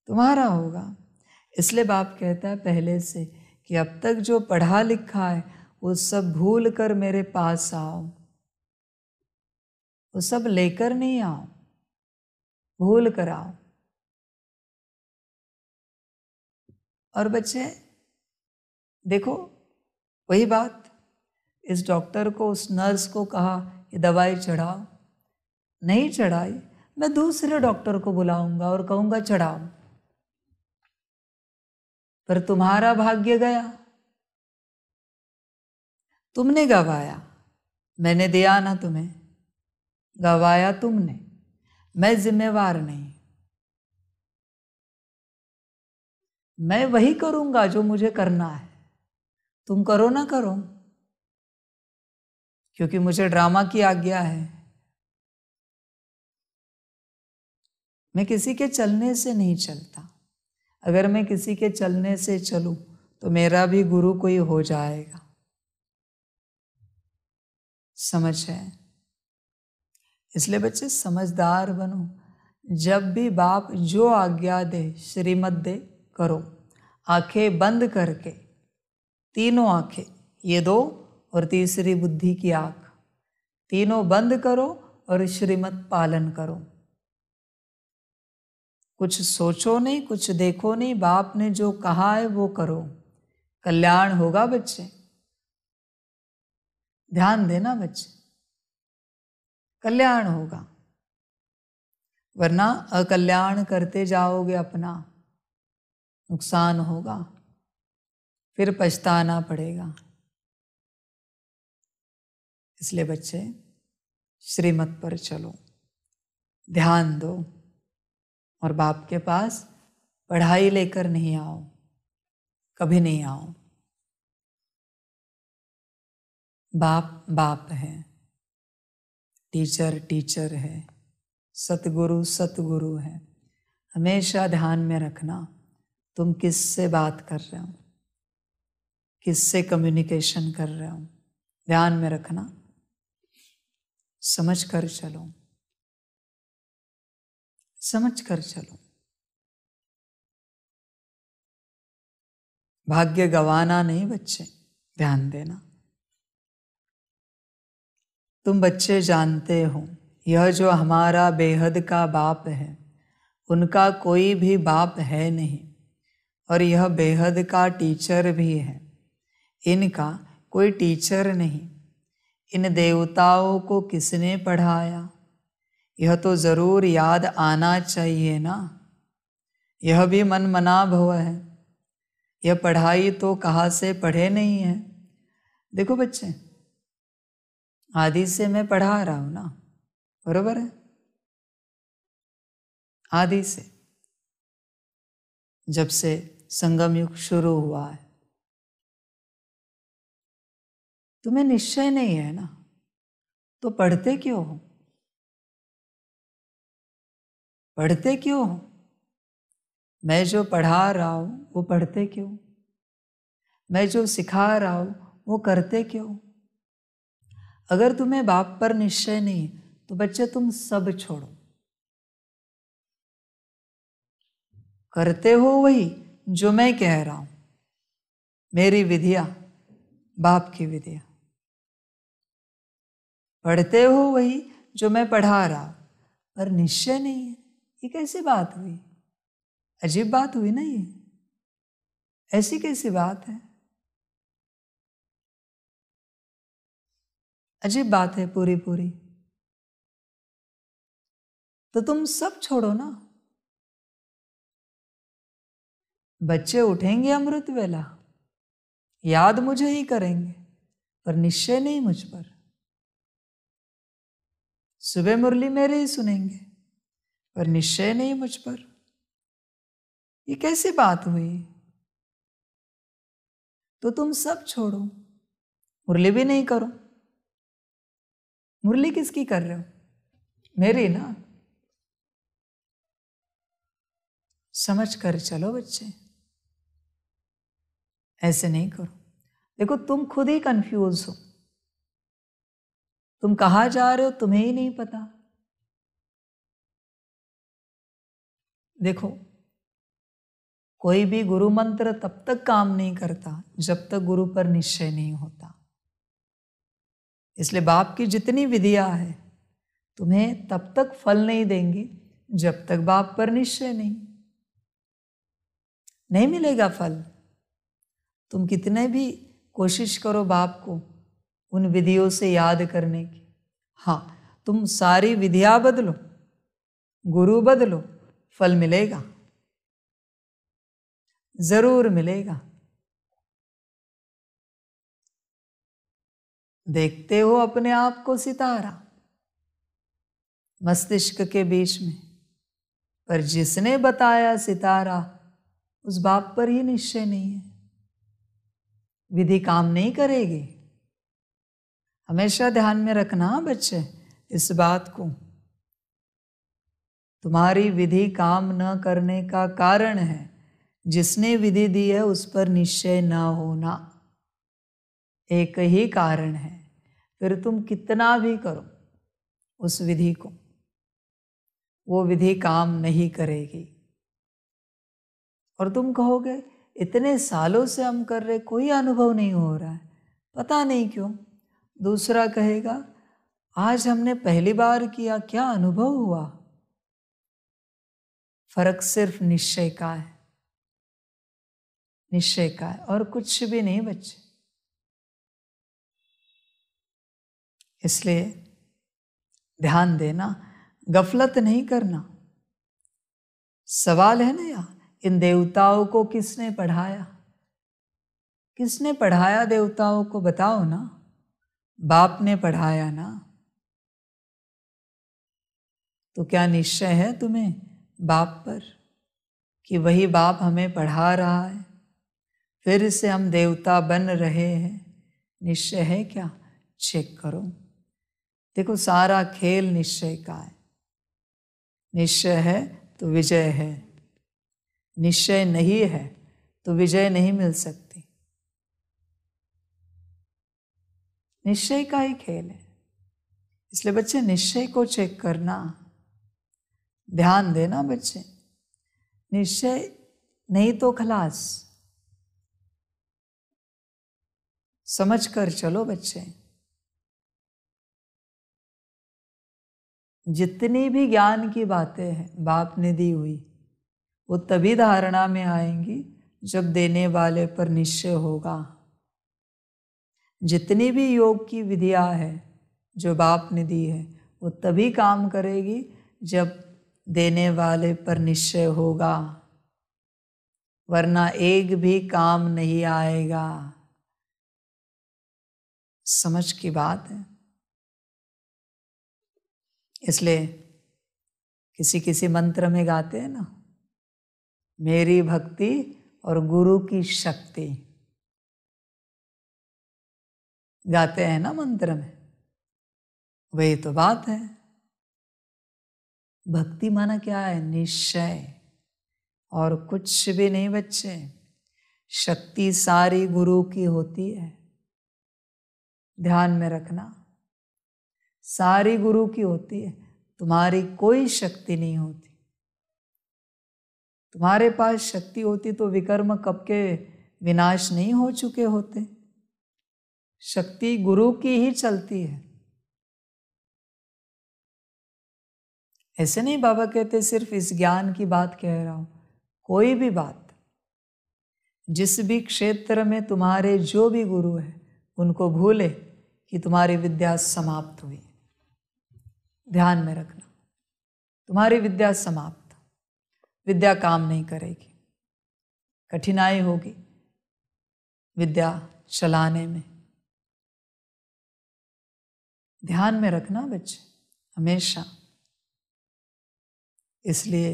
तुम्हारा होगा इसलिए बाप कहता है पहले से कि अब तक जो पढ़ा लिखा है वो सब भूल कर मेरे पास आओ वो सब लेकर नहीं आओ भूल कर आओ और बच्चे देखो वही बात इस डॉक्टर को उस नर्स को कहा ये दवाई चढ़ाओ नहीं चढ़ाई मैं दूसरे डॉक्टर को बुलाऊंगा और कहूंगा चढ़ाओ पर तुम्हारा भाग्य गया तुमने गवाया मैंने दिया ना तुम्हें गवाया तुमने मैं जिम्मेवार नहीं मैं वही करूंगा जो मुझे करना है तुम करो ना करो क्योंकि मुझे ड्रामा की आज्ञा है मैं किसी के चलने से नहीं चलता अगर मैं किसी के चलने से चलूं तो मेरा भी गुरु कोई हो जाएगा समझ है इसलिए बच्चे समझदार बनो जब भी बाप जो आज्ञा दे श्रीमत दे करो आंखें बंद करके तीनों आंखें ये दो और तीसरी बुद्धि की आंख तीनों बंद करो और श्रीमत पालन करो कुछ सोचो नहीं कुछ देखो नहीं बाप ने जो कहा है वो करो कल्याण होगा बच्चे ध्यान देना बच्चे कल्याण होगा वरना अकल्याण करते जाओगे अपना नुकसान होगा फिर पछताना पड़ेगा इसलिए बच्चे श्रीमत पर चलो ध्यान दो और बाप के पास पढ़ाई लेकर नहीं आओ कभी नहीं आओ बाप बाप है टीचर टीचर है सतगुरु सतगुरु है हमेशा ध्यान में रखना तुम किससे बात कर रहे हो किससे कम्युनिकेशन कर रहे हो ध्यान में रखना समझ कर चलो समझ कर चलो भाग्य गवाना नहीं बच्चे ध्यान देना तुम बच्चे जानते हो यह जो हमारा बेहद का बाप है उनका कोई भी बाप है नहीं और यह बेहद का टीचर भी है इनका कोई टीचर नहीं इन देवताओं को किसने पढ़ाया यह तो ज़रूर याद आना चाहिए ना यह भी मन मना भव है यह पढ़ाई तो कहाँ से पढ़े नहीं है देखो बच्चे आदि से मैं पढ़ा रहा हूँ ना बरोबर है आदि से जब से संगम युग शुरू हुआ है तुम्हें निश्चय नहीं है ना तो पढ़ते क्यों हो पढ़ते क्यों हो मैं जो पढ़ा रहा हूं वो पढ़ते क्यों मैं जो सिखा रहा हूं वो करते क्यों अगर तुम्हें बाप पर निश्चय नहीं तो बच्चे तुम सब छोड़ो करते हो वही जो मैं कह रहा हूं मेरी विधिया बाप की विधिया पढ़ते हो वही जो मैं पढ़ा रहा पर निश्चय नहीं है ये कैसी बात हुई अजीब बात हुई ना ये ऐसी कैसी बात है अजीब बात है पूरी पूरी तो तुम सब छोड़ो ना बच्चे उठेंगे अमृत वेला याद मुझे ही करेंगे पर निश्चय नहीं मुझ पर सुबह मुरली मेरे ही सुनेंगे पर निश्चय नहीं मुझ पर ये कैसी बात हुई तो तुम सब छोड़ो मुरली भी नहीं करो मुरली किसकी कर रहे हो मेरी ना समझ कर चलो बच्चे ऐसे नहीं करो देखो तुम खुद ही कंफ्यूज हो तुम कहा जा रहे हो तुम्हें ही नहीं पता देखो कोई भी गुरु मंत्र तब तक काम नहीं करता जब तक गुरु पर निश्चय नहीं होता इसलिए बाप की जितनी विधिया है तुम्हें तब तक फल नहीं देंगे जब तक बाप पर निश्चय नहीं नहीं मिलेगा फल तुम कितने भी कोशिश करो बाप को उन विधियों से याद करने की हाँ तुम सारी विधिया बदलो गुरु बदलो फल मिलेगा जरूर मिलेगा देखते हो अपने आप को सितारा मस्तिष्क के बीच में पर जिसने बताया सितारा उस बाप पर ही निश्चय नहीं है विधि काम नहीं करेगी हमेशा ध्यान में रखना बच्चे इस बात को तुम्हारी विधि काम न करने का कारण है जिसने विधि दी है उस पर निश्चय न होना एक ही कारण है फिर तुम कितना भी करो उस विधि को वो विधि काम नहीं करेगी और तुम कहोगे इतने सालों से हम कर रहे कोई अनुभव नहीं हो रहा है पता नहीं क्यों दूसरा कहेगा आज हमने पहली बार किया क्या अनुभव हुआ फर्क सिर्फ निश्चय का है निश्चय का है और कुछ भी नहीं बच्चे इसलिए ध्यान देना गफलत नहीं करना सवाल है ना यार इन देवताओं को किसने पढ़ाया किसने पढ़ाया देवताओं को बताओ ना बाप ने पढ़ाया ना तो क्या निश्चय है तुम्हें बाप पर कि वही बाप हमें पढ़ा रहा है फिर से हम देवता बन रहे हैं निश्चय है क्या चेक करो देखो सारा खेल निश्चय का है निश्चय है तो विजय है निश्चय नहीं है तो विजय नहीं मिल सकती निश्चय का ही खेल है इसलिए बच्चे निश्चय को चेक करना ध्यान देना बच्चे निश्चय नहीं तो खलास समझ कर चलो बच्चे जितनी भी ज्ञान की बातें हैं बाप ने दी हुई वो तभी धारणा में आएंगी जब देने वाले पर निश्चय होगा जितनी भी योग की विधियाँ है जो बाप ने दी है वो तभी काम करेगी जब देने वाले पर निश्चय होगा वरना एक भी काम नहीं आएगा समझ की बात है इसलिए किसी किसी मंत्र में गाते हैं ना मेरी भक्ति और गुरु की शक्ति जाते हैं ना मंत्र में वही तो बात है भक्ति माना क्या है निश्चय और कुछ भी नहीं बच्चे शक्ति सारी गुरु की होती है ध्यान में रखना सारी गुरु की होती है तुम्हारी कोई शक्ति नहीं होती तुम्हारे पास शक्ति होती तो विकर्म कब के विनाश नहीं हो चुके होते शक्ति गुरु की ही चलती है ऐसे नहीं बाबा कहते सिर्फ इस ज्ञान की बात कह रहा हूं कोई भी बात जिस भी क्षेत्र में तुम्हारे जो भी गुरु है उनको भूले कि तुम्हारी विद्या समाप्त हुई ध्यान में रखना तुम्हारी विद्या समाप्त विद्या काम नहीं करेगी कठिनाई होगी विद्या चलाने में ध्यान में रखना बच्चे हमेशा इसलिए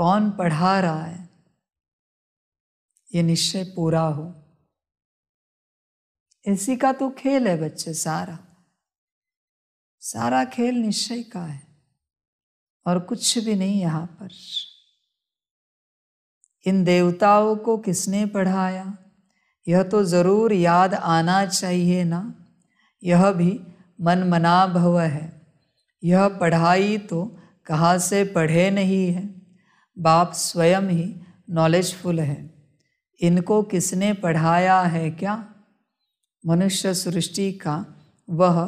कौन पढ़ा रहा है ये निश्चय पूरा हो इसी का तो खेल है बच्चे सारा सारा खेल निश्चय का है और कुछ भी नहीं यहां पर इन देवताओं को किसने पढ़ाया यह तो ज़रूर याद आना चाहिए ना यह भी मन मना भव है यह पढ़ाई तो कहाँ से पढ़े नहीं है बाप स्वयं ही नॉलेजफुल है इनको किसने पढ़ाया है क्या मनुष्य सृष्टि का वह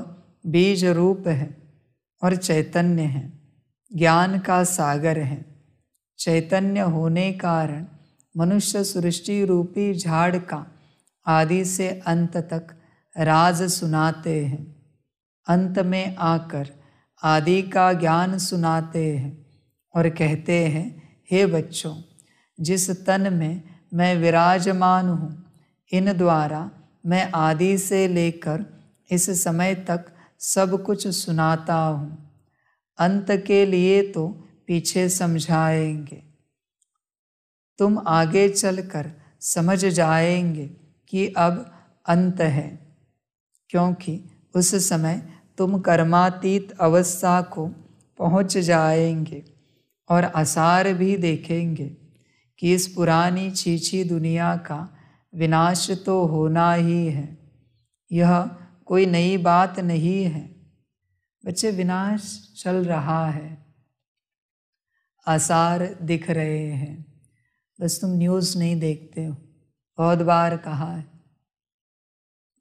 बीज रूप है और चैतन्य है ज्ञान का सागर है चैतन्य होने कारण मनुष्य सृष्टि रूपी झाड़ का आदि से अंत तक राज सुनाते हैं अंत में आकर आदि का ज्ञान सुनाते हैं और कहते हैं हे बच्चों जिस तन में मैं विराजमान हूँ इन द्वारा मैं आदि से लेकर इस समय तक सब कुछ सुनाता हूँ अंत के लिए तो पीछे समझाएंगे तुम आगे चलकर समझ जाएंगे कि अब अंत है क्योंकि उस समय तुम कर्मातीत अवस्था को पहुंच जाएंगे और आसार भी देखेंगे कि इस पुरानी चीची दुनिया का विनाश तो होना ही है यह कोई नई बात नहीं है बच्चे विनाश चल रहा है आसार दिख रहे हैं बस तुम न्यूज़ नहीं देखते हो बहुत बार कहा है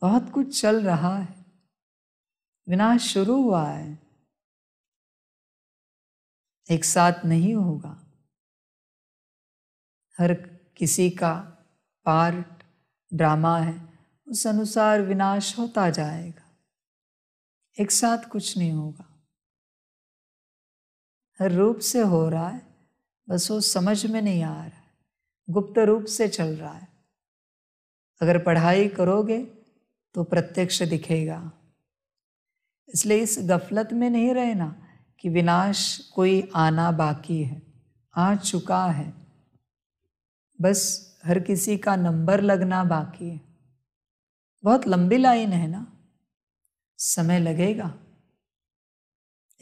बहुत कुछ चल रहा है विनाश शुरू हुआ है एक साथ नहीं होगा हर किसी का पार्ट ड्रामा है उस अनुसार विनाश होता जाएगा एक साथ कुछ नहीं होगा हर रूप से हो रहा है बस वो समझ में नहीं आ रहा है गुप्त रूप से चल रहा है अगर पढ़ाई करोगे तो प्रत्यक्ष दिखेगा इसलिए इस गफलत में नहीं रहना कि विनाश कोई आना बाकी है आ चुका है बस हर किसी का नंबर लगना बाकी है बहुत लंबी लाइन है ना समय लगेगा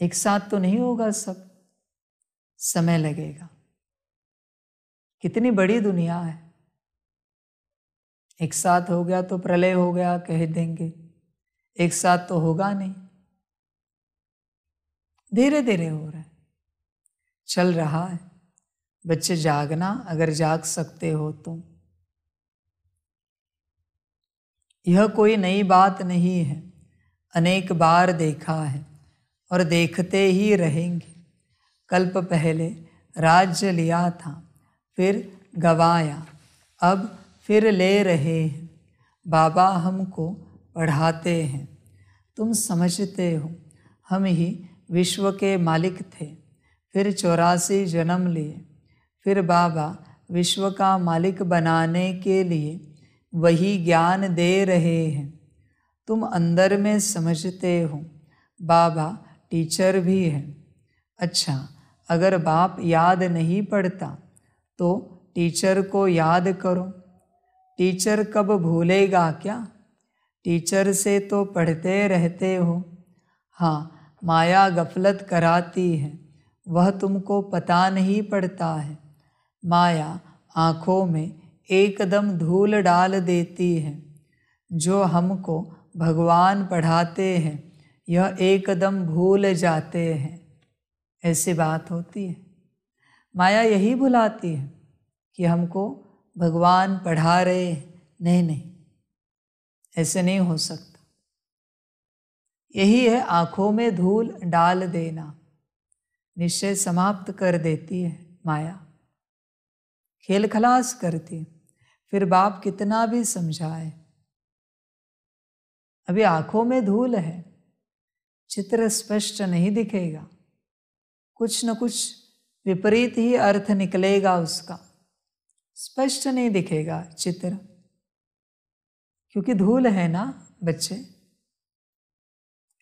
एक साथ तो नहीं होगा सब समय लगेगा कितनी बड़ी दुनिया है एक साथ हो गया तो प्रलय हो गया कह देंगे एक साथ तो होगा नहीं धीरे धीरे हो रहा है चल रहा है बच्चे जागना अगर जाग सकते हो तुम तो। यह कोई नई बात नहीं है अनेक बार देखा है और देखते ही रहेंगे कल्प पहले राज्य लिया था फिर गवाया अब फिर ले रहे हैं बाबा हमको पढ़ाते हैं तुम समझते हो हम ही विश्व के मालिक थे फिर चौरासी जन्म लिए फिर बाबा विश्व का मालिक बनाने के लिए वही ज्ञान दे रहे हैं तुम अंदर में समझते हो बाबा टीचर भी है अच्छा अगर बाप याद नहीं पड़ता तो टीचर को याद करो टीचर कब भूलेगा क्या टीचर से तो पढ़ते रहते हो हाँ माया गफलत कराती है वह तुमको पता नहीं पड़ता है माया आँखों में एकदम धूल डाल देती है जो हमको भगवान पढ़ाते हैं यह एकदम भूल जाते हैं ऐसी बात होती है माया यही भुलाती है कि हमको भगवान पढ़ा रहे नहीं नहीं ऐसे नहीं हो सकता यही है आंखों में धूल डाल देना निश्चय समाप्त कर देती है माया खेल खलास करती फिर बाप कितना भी समझाए अभी आंखों में धूल है चित्र स्पष्ट नहीं दिखेगा कुछ न कुछ विपरीत ही अर्थ निकलेगा उसका स्पष्ट नहीं दिखेगा चित्र क्योंकि धूल है ना बच्चे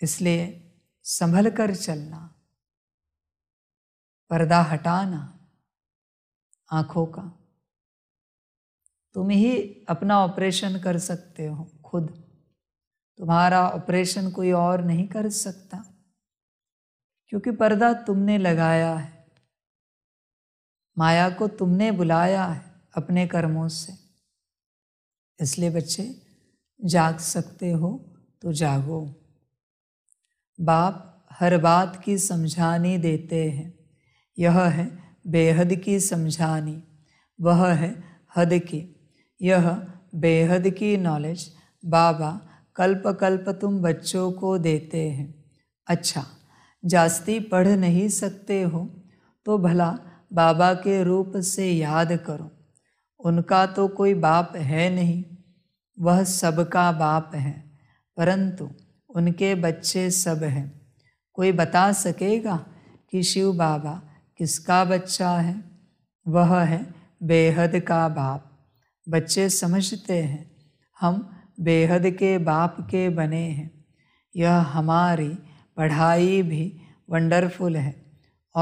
इसलिए संभल कर चलना पर्दा हटाना आंखों का तुम ही अपना ऑपरेशन कर सकते हो खुद तुम्हारा ऑपरेशन कोई और नहीं कर सकता क्योंकि पर्दा तुमने लगाया है माया को तुमने बुलाया है अपने कर्मों से इसलिए बच्चे जाग सकते हो तो जागो बाप हर बात की समझानी देते हैं यह है बेहद की समझानी वह है हद की यह बेहद की नॉलेज बाबा कल्प कल्प तुम बच्चों को देते हैं अच्छा जास्ती पढ़ नहीं सकते हो तो भला बाबा के रूप से याद करो उनका तो कोई बाप है नहीं वह सबका बाप है परंतु उनके बच्चे सब हैं कोई बता सकेगा कि शिव बाबा किसका बच्चा है वह है बेहद का बाप बच्चे समझते हैं हम बेहद के बाप के बने हैं यह हमारी पढ़ाई भी वंडरफुल है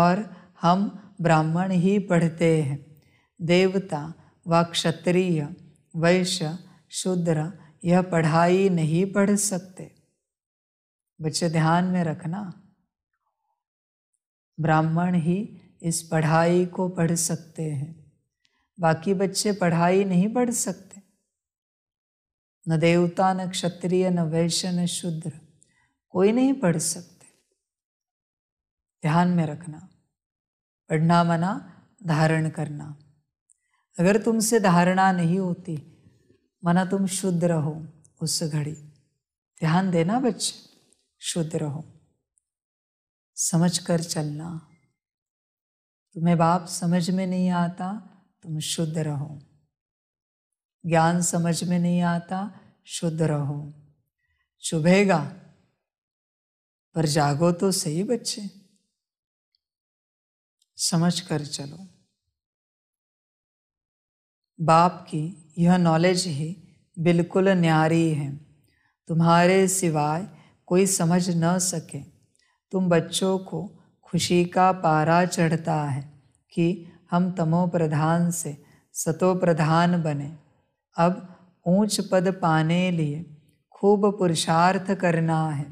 और हम ब्राह्मण ही पढ़ते हैं देवता व क्षत्रिय वैश्य शूद्र यह पढ़ाई नहीं पढ़ सकते बच्चे ध्यान में रखना ब्राह्मण ही इस पढ़ाई को पढ़ सकते हैं बाकी बच्चे पढ़ाई नहीं पढ़ सकते न देवता न क्षत्रिय न वैश्य न शूद्र कोई नहीं पढ़ सकते ध्यान में रखना पढ़ना मना धारण करना अगर तुमसे धारणा नहीं होती माना तुम शुद्ध रहो उस घड़ी ध्यान देना बच्चे शुद्ध रहो समझ कर चलना तुम्हें बाप समझ में नहीं आता तुम शुद्ध रहो ज्ञान समझ में नहीं आता शुद्ध रहो चुभेगा पर जागो तो सही बच्चे समझ कर चलो बाप की यह नॉलेज ही बिल्कुल न्यारी है तुम्हारे सिवाय कोई समझ न सके तुम बच्चों को खुशी का पारा चढ़ता है कि हम तमो प्रधान से सतो प्रधान बने अब ऊंच पद पाने लिए खूब पुरुषार्थ करना है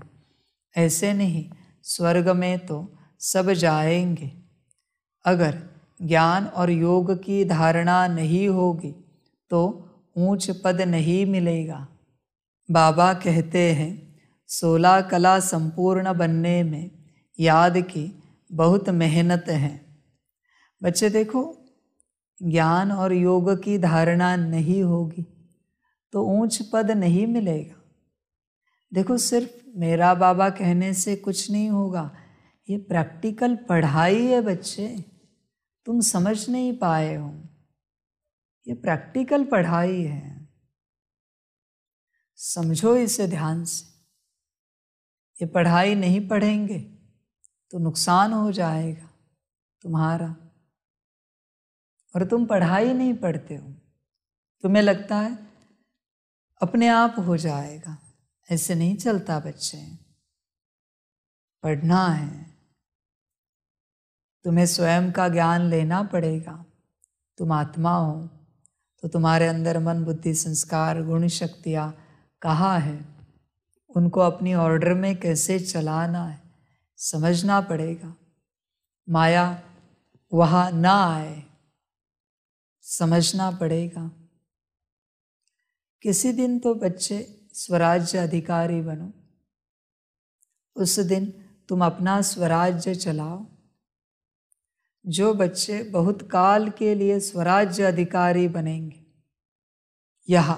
ऐसे नहीं स्वर्ग में तो सब जाएंगे अगर ज्ञान और योग की धारणा नहीं होगी तो ऊंच पद नहीं मिलेगा बाबा कहते हैं सोलह कला संपूर्ण बनने में याद की बहुत मेहनत है बच्चे देखो ज्ञान और योग की धारणा नहीं होगी तो ऊंच पद नहीं मिलेगा देखो सिर्फ मेरा बाबा कहने से कुछ नहीं होगा ये प्रैक्टिकल पढ़ाई है बच्चे तुम समझ नहीं पाए हो ये प्रैक्टिकल पढ़ाई है समझो इसे ध्यान से ये पढ़ाई नहीं पढ़ेंगे तो नुकसान हो जाएगा तुम्हारा और तुम पढ़ाई नहीं पढ़ते हो तुम्हें लगता है अपने आप हो जाएगा ऐसे नहीं चलता बच्चे पढ़ना है तुम्हें स्वयं का ज्ञान लेना पड़ेगा तुम आत्मा हो तो तुम्हारे अंदर मन बुद्धि संस्कार गुण शक्तियाँ कहाँ है उनको अपनी ऑर्डर में कैसे चलाना है समझना पड़ेगा माया वहाँ ना आए समझना पड़ेगा किसी दिन तो बच्चे स्वराज्य अधिकारी बनो उस दिन तुम अपना स्वराज्य चलाओ जो बच्चे बहुत काल के लिए स्वराज्य अधिकारी बनेंगे यह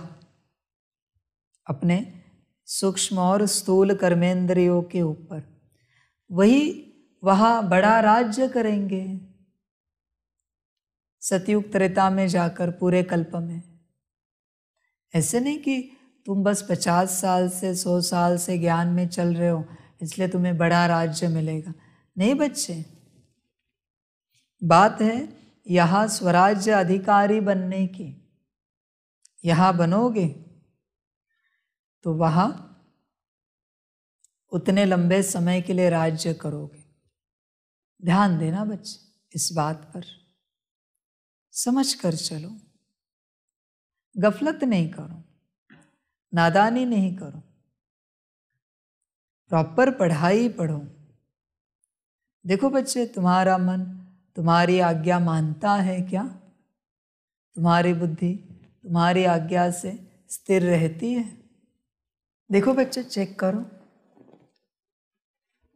अपने सूक्ष्म और स्थूल कर्मेंद्रियों के ऊपर वही वह बड़ा राज्य करेंगे सतयुग त्रेता में जाकर पूरे कल्प में ऐसे नहीं कि तुम बस पचास साल से सौ साल से ज्ञान में चल रहे हो इसलिए तुम्हें बड़ा राज्य मिलेगा नहीं बच्चे बात है यहाँ स्वराज्य अधिकारी बनने की यहाँ बनोगे तो वहाँ उतने लंबे समय के लिए राज्य करोगे ध्यान देना बच्चे इस बात पर समझ कर चलो गफलत नहीं करो नादानी नहीं करो प्रॉपर पढ़ाई पढ़ो देखो बच्चे तुम्हारा मन तुम्हारी आज्ञा मानता है क्या तुम्हारी बुद्धि तुम्हारी आज्ञा से स्थिर रहती है देखो बच्चे चेक करो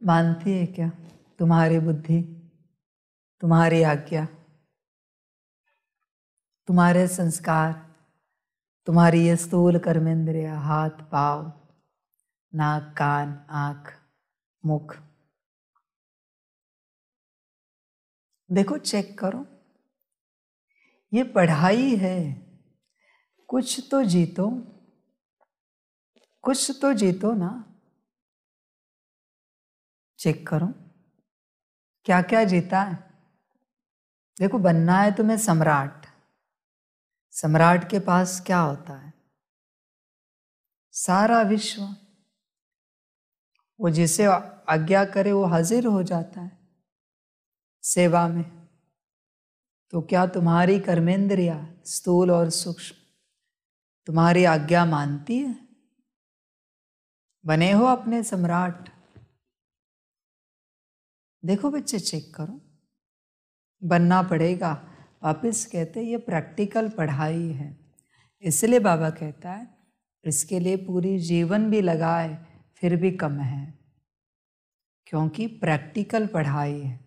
मानती है क्या तुम्हारी बुद्धि तुम्हारी आज्ञा तुम्हारे संस्कार तुम्हारी ये स्थूल कर्मेंद्रिय हाथ पाव नाक कान आँख मुख देखो चेक करो ये पढ़ाई है कुछ तो जीतो कुछ तो जीतो ना चेक करो क्या क्या जीता है देखो बनना है तुम्हें सम्राट सम्राट के पास क्या होता है सारा विश्व वो जिसे आज्ञा करे वो हाजिर हो जाता है सेवा में तो क्या तुम्हारी कर्मेंद्रिया स्थूल और सूक्ष्म तुम्हारी आज्ञा मानती है बने हो अपने सम्राट देखो बच्चे चेक करो बनना पड़ेगा वापस कहते ये प्रैक्टिकल पढ़ाई है इसलिए बाबा कहता है इसके लिए पूरी जीवन भी लगाए फिर भी कम है क्योंकि प्रैक्टिकल पढ़ाई है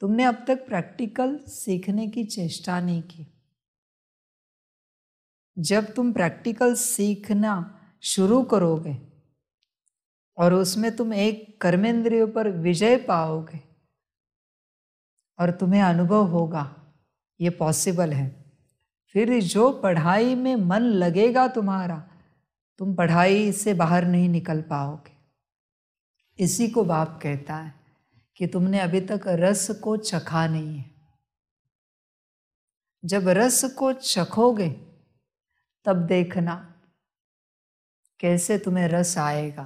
तुमने अब तक प्रैक्टिकल सीखने की चेष्टा नहीं की जब तुम प्रैक्टिकल सीखना शुरू करोगे और उसमें तुम एक कर्मेंद्रियों पर विजय पाओगे और तुम्हें अनुभव होगा ये पॉसिबल है फिर जो पढ़ाई में मन लगेगा तुम्हारा तुम पढ़ाई से बाहर नहीं निकल पाओगे इसी को बाप कहता है कि तुमने अभी तक रस को चखा नहीं है जब रस को चखोगे तब देखना कैसे तुम्हें रस आएगा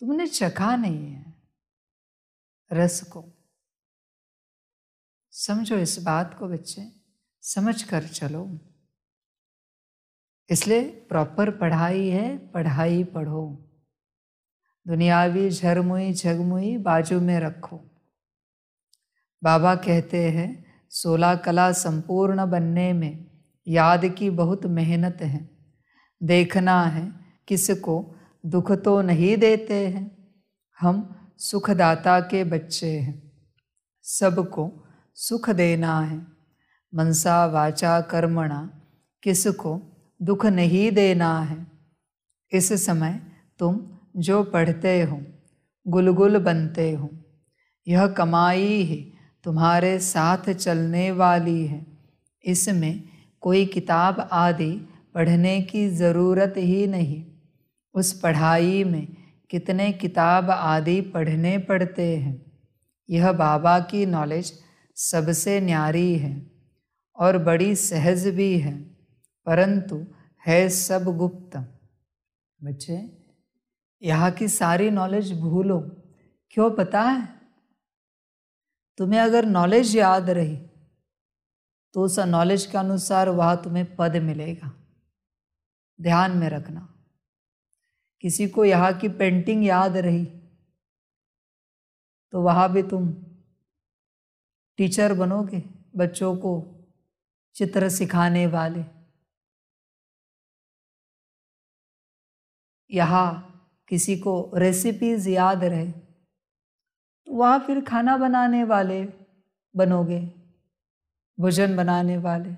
तुमने चखा नहीं है रस को समझो इस बात को बच्चे समझ कर चलो इसलिए प्रॉपर पढ़ाई है पढ़ाई पढ़ो दुनियावी झरमुई झगमुई बाजू में रखो बाबा कहते हैं सोलह कला संपूर्ण बनने में याद की बहुत मेहनत है देखना है किसको दुख तो नहीं देते हैं हम सुखदाता के बच्चे हैं सबको सुख देना है मनसा वाचा कर्मणा किसको दुख नहीं देना है इस समय तुम जो पढ़ते हो गुलगुल बनते हो यह कमाई ही तुम्हारे साथ चलने वाली है इसमें कोई किताब आदि पढ़ने की ज़रूरत ही नहीं उस पढ़ाई में कितने किताब आदि पढ़ने पड़ते हैं यह बाबा की नॉलेज सबसे न्यारी है और बड़ी सहज भी है परंतु है सब गुप्त बच्चे यहाँ की सारी नॉलेज भूलो क्यों पता है तुम्हें अगर नॉलेज याद रही तो उस नॉलेज के अनुसार वह तुम्हें पद मिलेगा ध्यान में रखना किसी को यहाँ की पेंटिंग याद रही तो वहाँ भी तुम टीचर बनोगे बच्चों को चित्र सिखाने वाले यहाँ किसी को रेसिपीज़ याद रहे तो वहाँ फिर खाना बनाने वाले बनोगे भोजन बनाने वाले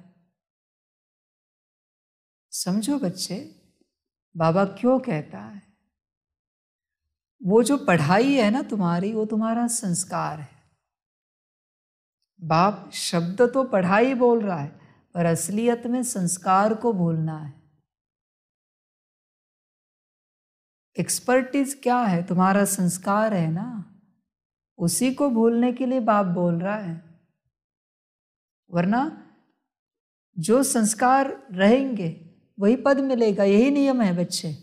समझो बच्चे बाबा क्यों कहता है वो जो पढ़ाई है ना तुम्हारी वो तुम्हारा संस्कार है बाप शब्द तो पढ़ाई बोल रहा है पर असलियत में संस्कार को भूलना है एक्सपर्टीज क्या है तुम्हारा संस्कार है ना उसी को भूलने के लिए बाप बोल रहा है वरना जो संस्कार रहेंगे वही पद मिलेगा यही नियम है बच्चे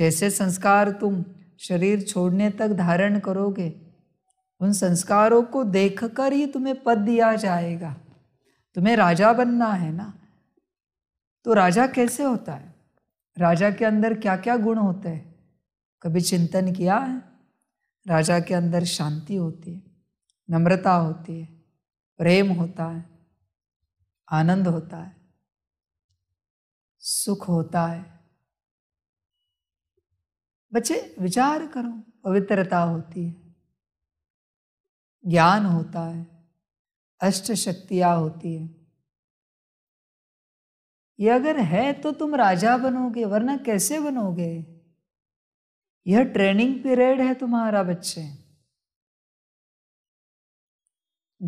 जैसे संस्कार तुम शरीर छोड़ने तक धारण करोगे उन संस्कारों को देखकर ही तुम्हें पद दिया जाएगा तुम्हें राजा बनना है ना तो राजा कैसे होता है राजा के अंदर क्या क्या गुण होते हैं कभी चिंतन किया है राजा के अंदर शांति होती है नम्रता होती है प्रेम होता है आनंद होता है सुख होता है बच्चे विचार करो पवित्रता होती है ज्ञान होता है अष्ट शक्तियाँ होती है ये अगर है तो तुम राजा बनोगे वरना कैसे बनोगे यह ट्रेनिंग पीरियड है तुम्हारा बच्चे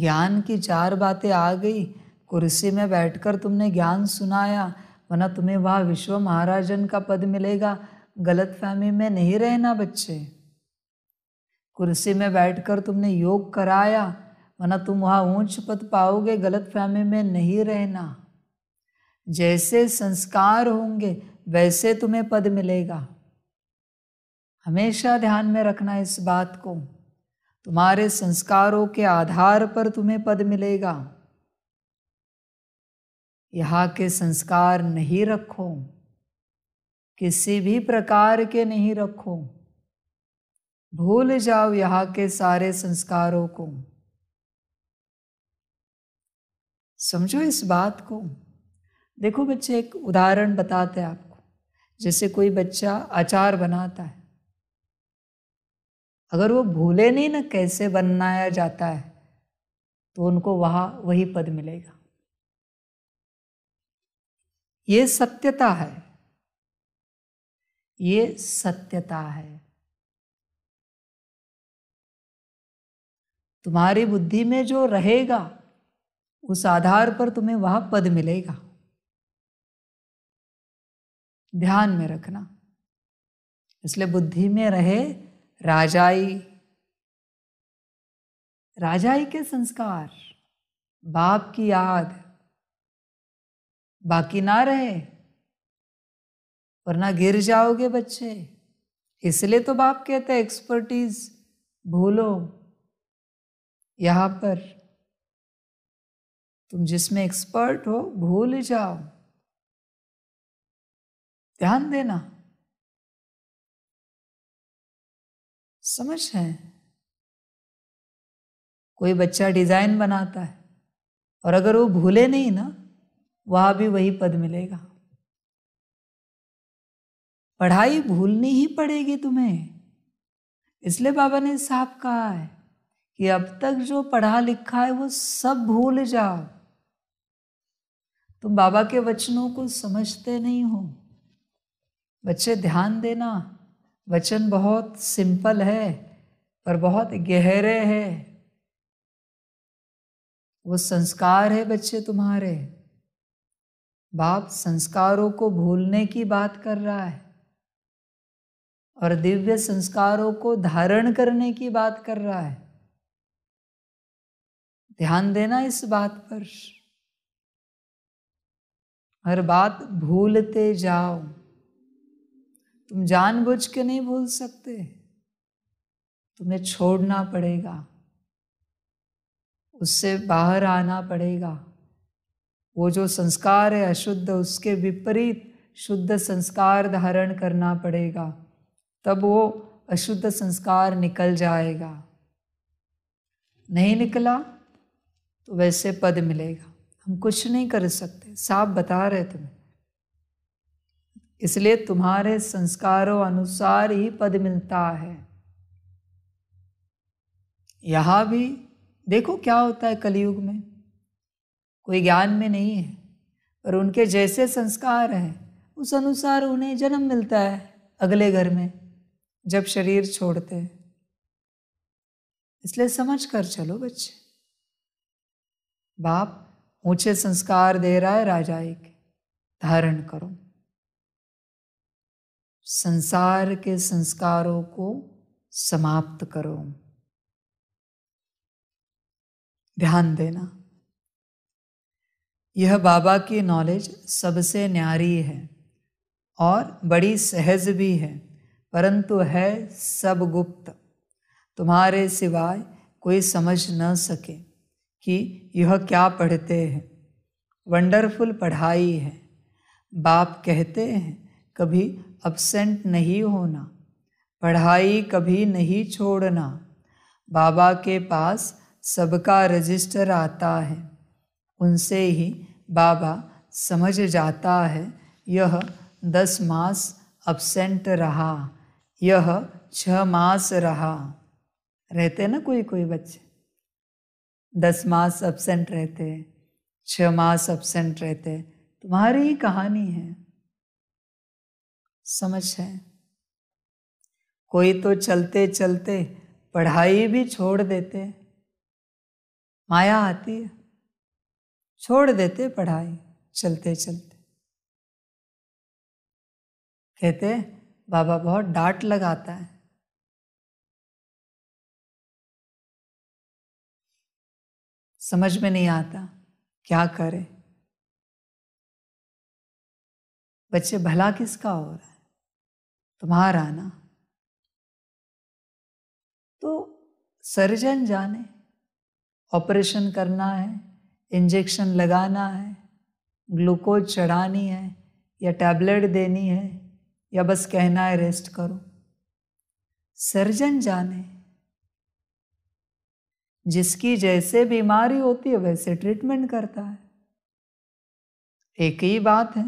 ज्ञान की चार बातें आ गई कुर्सी में बैठकर तुमने ज्ञान सुनाया वरना तुम्हें वह विश्व महाराजन का पद मिलेगा गलत फहमी में नहीं रहना बच्चे कुर्सी में बैठकर तुमने योग कराया वरना तुम वहाँ ऊंच पद पाओगे गलत फहमी में नहीं रहना जैसे संस्कार होंगे वैसे तुम्हें पद मिलेगा हमेशा ध्यान में रखना इस बात को तुम्हारे संस्कारों के आधार पर तुम्हें पद मिलेगा यहाँ के संस्कार नहीं रखो किसी भी प्रकार के नहीं रखो भूल जाओ यहाँ के सारे संस्कारों को समझो इस बात को देखो बच्चे एक उदाहरण बताते हैं आपको जैसे कोई बच्चा अचार बनाता है अगर वो भूले नहीं ना कैसे बनाया जाता है तो उनको वहाँ वही पद मिलेगा ये सत्यता है ये सत्यता है तुम्हारी बुद्धि में जो रहेगा उस आधार पर तुम्हें वह पद मिलेगा ध्यान में रखना इसलिए बुद्धि में रहे राजाई राजाई के संस्कार बाप की याद बाकी ना रहे वरना गिर जाओगे बच्चे इसलिए तो बाप कहते हैं एक्सपर्टीज भूलो यहां पर तुम जिसमें एक्सपर्ट हो भूल जाओ ध्यान देना समझ है कोई बच्चा डिजाइन बनाता है और अगर वो भूले नहीं ना वहां भी वही पद मिलेगा पढ़ाई भूलनी ही पड़ेगी तुम्हें इसलिए बाबा ने साफ कहा है कि अब तक जो पढ़ा लिखा है वो सब भूल जाओ तुम बाबा के वचनों को समझते नहीं हो बच्चे ध्यान देना वचन बहुत सिंपल है पर बहुत गहरे है वो संस्कार है बच्चे तुम्हारे बाप संस्कारों को भूलने की बात कर रहा है और दिव्य संस्कारों को धारण करने की बात कर रहा है ध्यान देना इस बात पर हर बात भूलते जाओ तुम जानबूझ के नहीं भूल सकते तुम्हें छोड़ना पड़ेगा उससे बाहर आना पड़ेगा वो जो संस्कार है अशुद्ध उसके विपरीत शुद्ध संस्कार धारण करना पड़ेगा तब वो अशुद्ध संस्कार निकल जाएगा नहीं निकला तो वैसे पद मिलेगा हम कुछ नहीं कर सकते साफ बता रहे तुम्हें इसलिए तुम्हारे संस्कारों अनुसार ही पद मिलता है यहाँ भी देखो क्या होता है कलयुग में कोई ज्ञान में नहीं है पर उनके जैसे संस्कार है उस अनुसार उन्हें जन्म मिलता है अगले घर में जब शरीर छोड़ते हैं इसलिए समझ कर चलो बच्चे बाप ऊंचे संस्कार दे रहा है राजा एक धारण करो संसार के संस्कारों को समाप्त करो ध्यान देना यह बाबा की नॉलेज सबसे न्यारी है और बड़ी सहज भी है परंतु है सब गुप्त तुम्हारे सिवाय कोई समझ न सके कि यह क्या पढ़ते हैं वंडरफुल पढ़ाई है बाप कहते हैं कभी अब्सेंट नहीं होना पढ़ाई कभी नहीं छोड़ना बाबा के पास सबका रजिस्टर आता है उनसे ही बाबा समझ जाता है यह दस मास अब्सेंट रहा यह छः मास रहा रहते ना कोई कोई बच्चे दस मास अब्सेंट रहते छः मास अब्सेंट रहते तुम्हारी ही कहानी है समझ है कोई तो चलते चलते पढ़ाई भी छोड़ देते माया आती है छोड़ देते पढ़ाई चलते चलते कहते बाबा बहुत डांट लगाता है समझ में नहीं आता क्या करे बच्चे भला किसका हो रहा है तुम्हारा आना तो सर्जन जाने ऑपरेशन करना है इंजेक्शन लगाना है ग्लूकोज चढ़ानी है या टैबलेट देनी है या बस कहना है रेस्ट करो सर्जन जाने जिसकी जैसे बीमारी होती है वैसे ट्रीटमेंट करता है एक ही बात है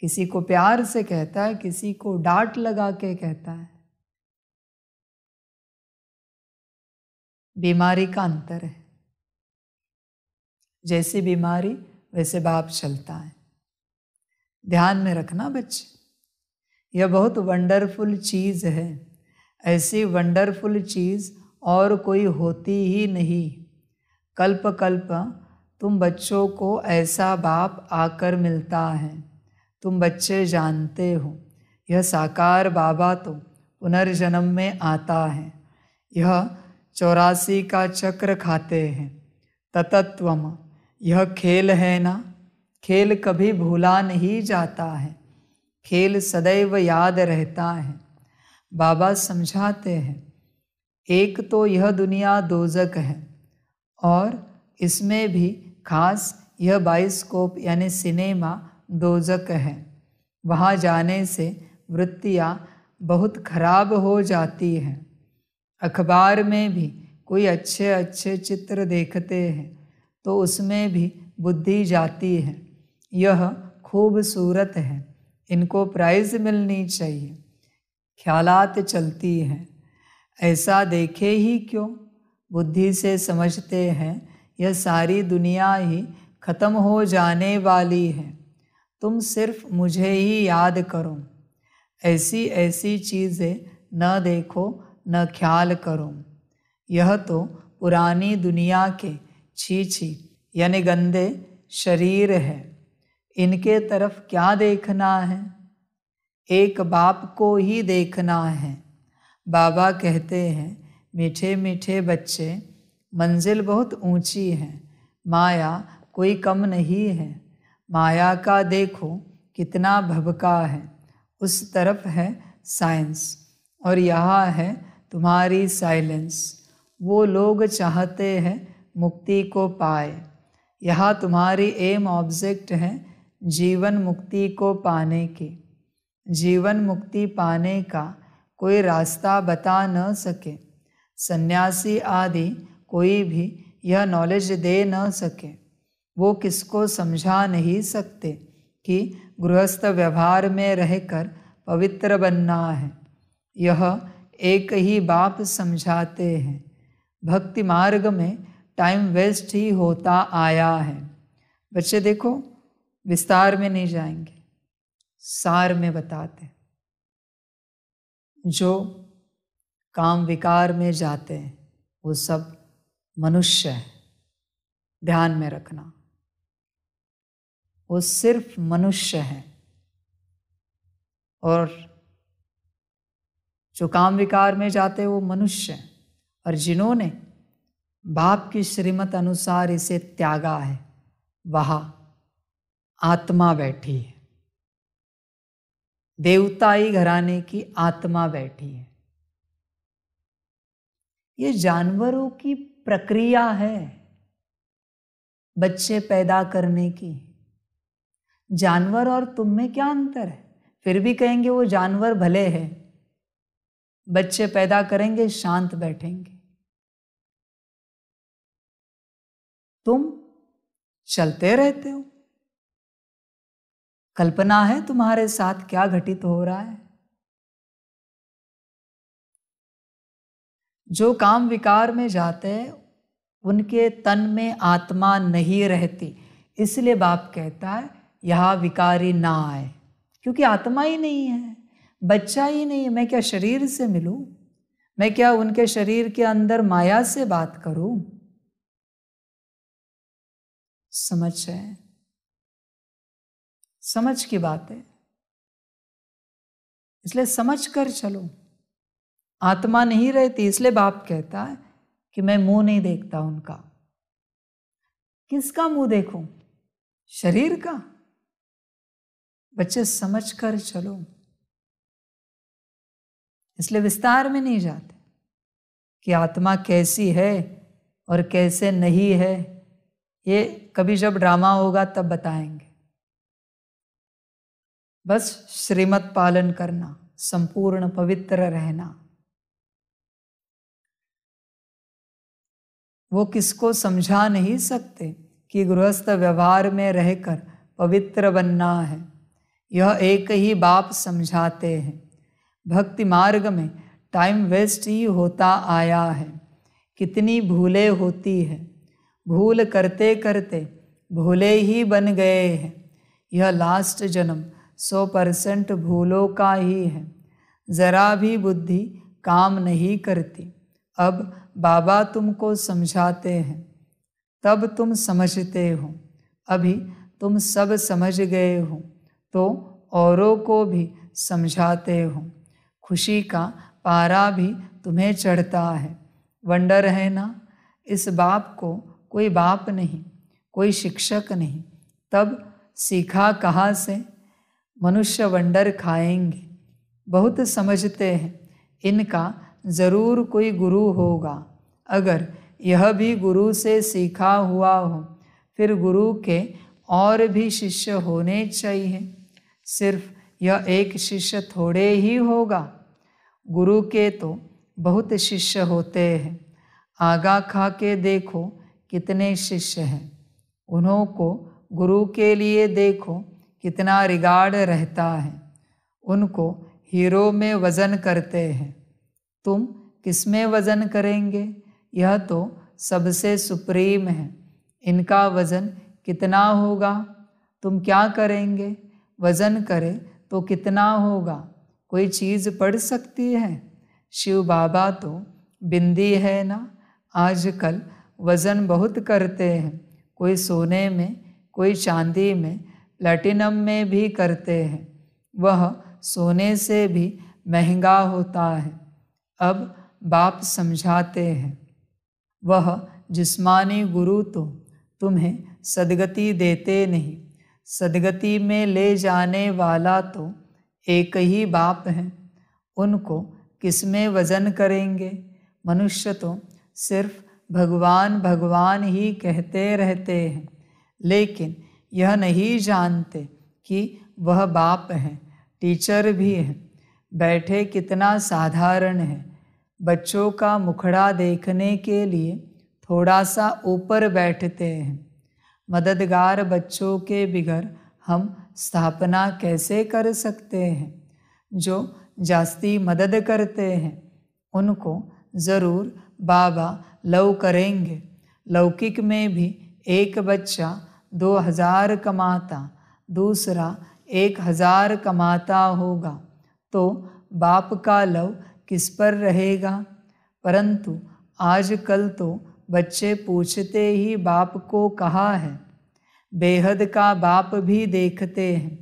किसी को प्यार से कहता है किसी को डांट लगा के कहता है बीमारी का अंतर है जैसी बीमारी वैसे बाप चलता है ध्यान में रखना बच्चे यह बहुत वंडरफुल चीज़ है ऐसी वंडरफुल चीज़ और कोई होती ही नहीं कल्प कल्प तुम बच्चों को ऐसा बाप आकर मिलता है तुम बच्चे जानते हो यह साकार बाबा तो पुनर्जन्म में आता है यह चौरासी का चक्र खाते हैं ततत्वम यह खेल है ना खेल कभी भूला नहीं जाता है खेल सदैव याद रहता है बाबा समझाते हैं एक तो यह दुनिया दोजक है और इसमें भी खास यह बाइस्कोप यानी सिनेमा दोजक है वहाँ जाने से वृत्तियाँ बहुत खराब हो जाती हैं अखबार में भी कोई अच्छे अच्छे चित्र देखते हैं तो उसमें भी बुद्धि जाती है यह खूबसूरत है इनको प्राइज मिलनी चाहिए ख्यालात चलती हैं ऐसा देखे ही क्यों बुद्धि से समझते हैं यह सारी दुनिया ही खत्म हो जाने वाली है तुम सिर्फ मुझे ही याद करो ऐसी ऐसी चीज़ें न देखो न ख्याल करो यह तो पुरानी दुनिया के छी छी यानी गंदे शरीर है इनके तरफ क्या देखना है एक बाप को ही देखना है बाबा कहते हैं मीठे मीठे बच्चे मंजिल बहुत ऊंची है माया कोई कम नहीं है माया का देखो कितना भबका है उस तरफ है साइंस और यहाँ है तुम्हारी साइलेंस वो लोग चाहते हैं मुक्ति को पाए यहाँ तुम्हारी एम ऑब्जेक्ट है जीवन मुक्ति को पाने की जीवन मुक्ति पाने का कोई रास्ता बता न सके सन्यासी आदि कोई भी यह नॉलेज दे न सके वो किसको समझा नहीं सकते कि गृहस्थ व्यवहार में रहकर पवित्र बनना है यह एक ही बाप समझाते हैं भक्ति मार्ग में टाइम वेस्ट ही होता आया है बच्चे देखो विस्तार में नहीं जाएंगे सार में बताते जो काम विकार में जाते हैं वो सब मनुष्य है ध्यान में रखना वो सिर्फ मनुष्य है और जो काम विकार में जाते वो मनुष्य हैं और जिन्होंने बाप की श्रीमत अनुसार इसे त्यागा है वहाँ आत्मा बैठी है देवताई घराने की आत्मा बैठी है ये जानवरों की प्रक्रिया है बच्चे पैदा करने की जानवर और तुम में क्या अंतर है फिर भी कहेंगे वो जानवर भले है बच्चे पैदा करेंगे शांत बैठेंगे तुम चलते रहते हो कल्पना है तुम्हारे साथ क्या घटित हो रहा है जो काम विकार में जाते हैं उनके तन में आत्मा नहीं रहती इसलिए बाप कहता है यहाँ विकारी ना आए क्योंकि आत्मा ही नहीं है बच्चा ही नहीं है मैं क्या शरीर से मिलूं मैं क्या उनके शरीर के अंदर माया से बात करूं समझ है समझ की बात है इसलिए समझ कर चलो आत्मा नहीं रहती इसलिए बाप कहता है कि मैं मुंह नहीं देखता उनका किसका मुंह देखूं शरीर का बच्चे समझ कर चलो इसलिए विस्तार में नहीं जाते कि आत्मा कैसी है और कैसे नहीं है ये कभी जब ड्रामा होगा तब बताएंगे बस श्रीमत पालन करना संपूर्ण पवित्र रहना वो किसको समझा नहीं सकते कि गृहस्थ व्यवहार में रहकर पवित्र बनना है यह एक ही बाप समझाते हैं भक्ति मार्ग में टाइम वेस्ट ही होता आया है कितनी भूले होती है भूल करते करते भूले ही बन गए हैं यह लास्ट जन्म सौ परसेंट भूलों का ही है ज़रा भी बुद्धि काम नहीं करती अब बाबा तुमको समझाते हैं तब तुम समझते हो अभी तुम सब समझ गए हो तो औरों को भी समझाते हो खुशी का पारा भी तुम्हें चढ़ता है वंडर है ना इस बाप को कोई बाप नहीं कोई शिक्षक नहीं तब सीखा कहाँ से मनुष्य वंडर खाएंगे बहुत समझते हैं इनका ज़रूर कोई गुरु होगा अगर यह भी गुरु से सीखा हुआ हो फिर गुरु के और भी शिष्य होने चाहिए सिर्फ यह एक शिष्य थोड़े ही होगा गुरु के तो बहुत शिष्य होते हैं आगा खा के देखो कितने शिष्य हैं उन्हों को गुरु के लिए देखो कितना रिगार्ड रहता है उनको हीरो में वज़न करते हैं तुम किस में वज़न करेंगे यह तो सबसे सुप्रीम है इनका वज़न कितना होगा तुम क्या करेंगे वजन करे तो कितना होगा कोई चीज़ पढ़ सकती है शिव बाबा तो बिंदी है ना आजकल वज़न बहुत करते हैं कोई सोने में कोई चांदी में प्लैटिनम में भी करते हैं वह सोने से भी महंगा होता है अब बाप समझाते हैं वह जिस्मानी गुरु तो तुम्हें सदगति देते नहीं सदगति में ले जाने वाला तो एक ही बाप है उनको किस में वजन करेंगे मनुष्य तो सिर्फ भगवान भगवान ही कहते रहते हैं लेकिन यह नहीं जानते कि वह बाप हैं टीचर भी हैं बैठे कितना साधारण है बच्चों का मुखड़ा देखने के लिए थोड़ा सा ऊपर बैठते हैं मददगार बच्चों के बिगर हम स्थापना कैसे कर सकते हैं जो जास्ती मदद करते हैं उनको ज़रूर बाबा लव करेंगे लौकिक में भी एक बच्चा दो हज़ार कमाता दूसरा एक हज़ार कमाता होगा तो बाप का लव किस पर रहेगा परंतु आजकल तो बच्चे पूछते ही बाप को कहा है बेहद का बाप भी देखते हैं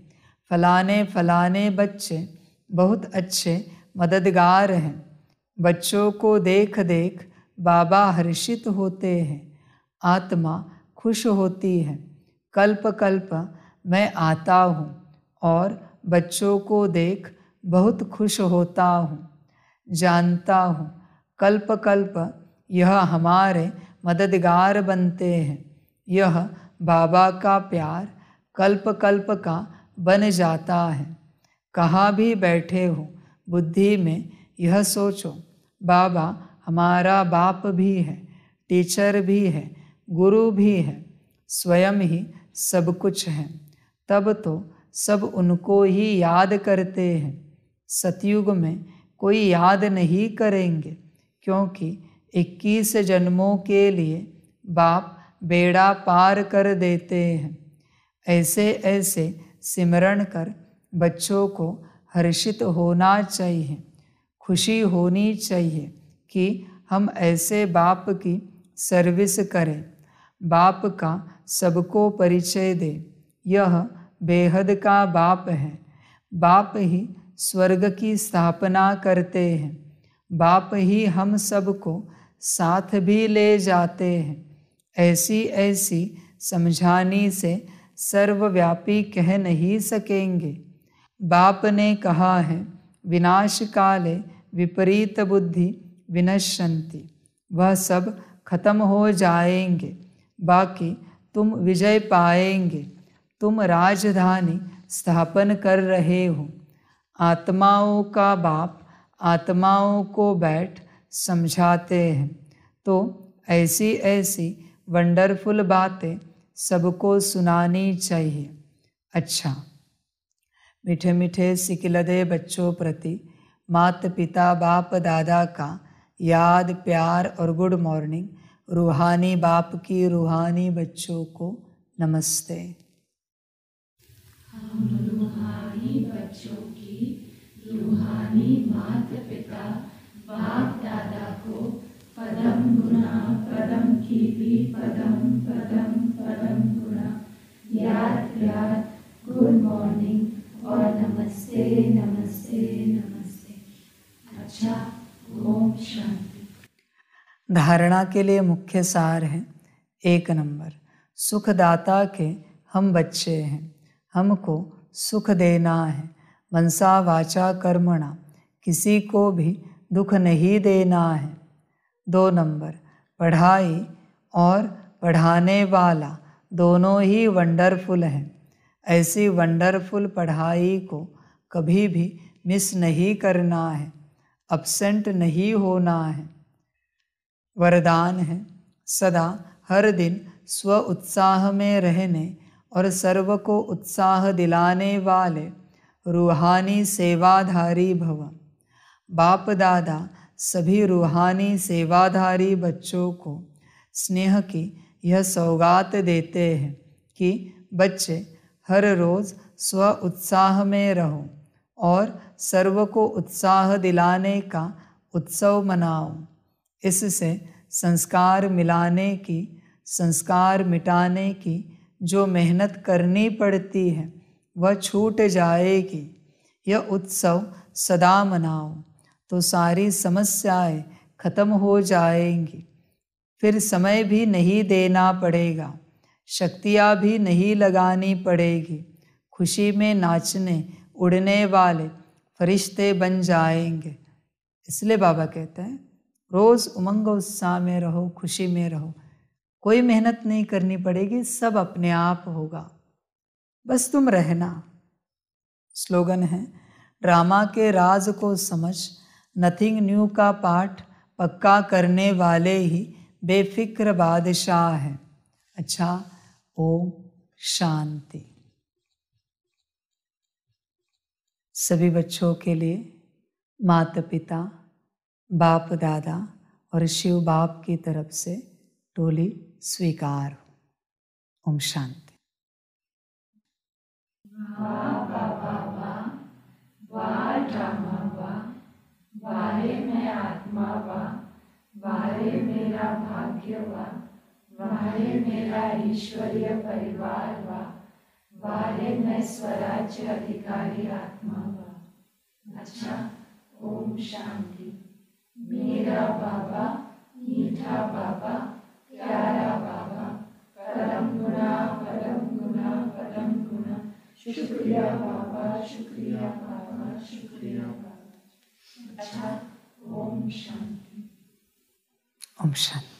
फलाने फलाने बच्चे बहुत अच्छे मददगार हैं बच्चों को देख देख बाबा हर्षित होते हैं आत्मा खुश होती है कल्प कल्प मैं आता हूँ और बच्चों को देख बहुत खुश होता हूँ जानता हूँ कल्प कल्प यह हमारे मददगार बनते हैं यह बाबा का प्यार कल्प कल्प का बन जाता है कहाँ भी बैठे हो बुद्धि में यह सोचो बाबा हमारा बाप भी है टीचर भी है गुरु भी है स्वयं ही सब कुछ है तब तो सब उनको ही याद करते हैं सतयुग में कोई याद नहीं करेंगे क्योंकि इक्कीस जन्मों के लिए बाप बेड़ा पार कर देते हैं ऐसे ऐसे सिमरण कर बच्चों को हर्षित होना चाहिए खुशी होनी चाहिए कि हम ऐसे बाप की सर्विस करें बाप का सबको परिचय दे यह बेहद का बाप है बाप ही स्वर्ग की स्थापना करते हैं बाप ही हम सबको साथ भी ले जाते हैं ऐसी ऐसी समझानी से सर्वव्यापी कह नहीं सकेंगे बाप ने कहा है विनाश काले विपरीत बुद्धि विनश्यंति वह सब खत्म हो जाएंगे बाकी तुम विजय पाएंगे तुम राजधानी स्थापन कर रहे हो आत्माओं का बाप आत्माओं को बैठ समझाते हैं तो ऐसी ऐसी वंडरफुल बातें सबको सुनानी चाहिए अच्छा मीठे मीठे सिकलदे बच्चों प्रति मात पिता बाप दादा का याद प्यार और गुड मॉर्निंग रूहानी बाप की रूहानी बच्चों को नमस्ते हम रूहानी बच्चों की रूहानी मात बाप दादा को पदम गुना पदम की पदम पदम पदम गुना याद याद गुड मॉर्निंग और नमस्ते नमस्ते नमस्ते अच्छा ओम शांति धारणा के लिए मुख्य सार है एक नंबर सुखदाता के हम बच्चे हैं हमको सुख देना है मनसा वाचा कर्मणा किसी को भी दुख नहीं देना है दो नंबर पढ़ाई और पढ़ाने वाला दोनों ही वंडरफुल हैं ऐसी वंडरफुल पढ़ाई को कभी भी मिस नहीं करना है अब्सेंट नहीं होना है वरदान है सदा हर दिन स्व उत्साह में रहने और सर्व को उत्साह दिलाने वाले रूहानी सेवाधारी भवन बाप दादा सभी रूहानी सेवाधारी बच्चों को स्नेह की यह सौगात देते हैं कि बच्चे हर रोज़ स्व उत्साह में रहो और सर्व को उत्साह दिलाने का उत्सव मनाओ इससे संस्कार मिलाने की संस्कार मिटाने की जो मेहनत करनी पड़ती है वह छूट जाएगी यह उत्सव सदा मनाओ तो सारी समस्याएं खत्म हो जाएंगी फिर समय भी नहीं देना पड़ेगा शक्तियाँ भी नहीं लगानी पड़ेगी खुशी में नाचने उड़ने वाले फरिश्ते बन जाएंगे इसलिए बाबा कहते हैं रोज़ उमंग उत्साह में रहो खुशी में रहो कोई मेहनत नहीं करनी पड़ेगी सब अपने आप होगा बस तुम रहना स्लोगन है ड्रामा के राज को समझ नथिंग न्यू का पाठ पक्का करने वाले ही बेफिक्र बादशाह हैं अच्छा ओम शांति सभी बच्चों के लिए माता पिता बाप दादा और शिव बाप की तरफ से टोली स्वीकार ओम शांति Ba ba ba ba, ba वारे मैं आत्मा वा वारे मेरा भाग्य वा वारे मेरा ईश्वरीय परिवार वा वारे मैं स्वराज्य अधिकारी आत्मा वा अच्छा ओम शांति मेरा बाबा मीठा बाबा प्यारा बाबा परम गुना परम गुना परम गुना शुक्रिया बाबा शुक्रिया बाबा शुक्रिया अच्छा ओम शांति ओम शांति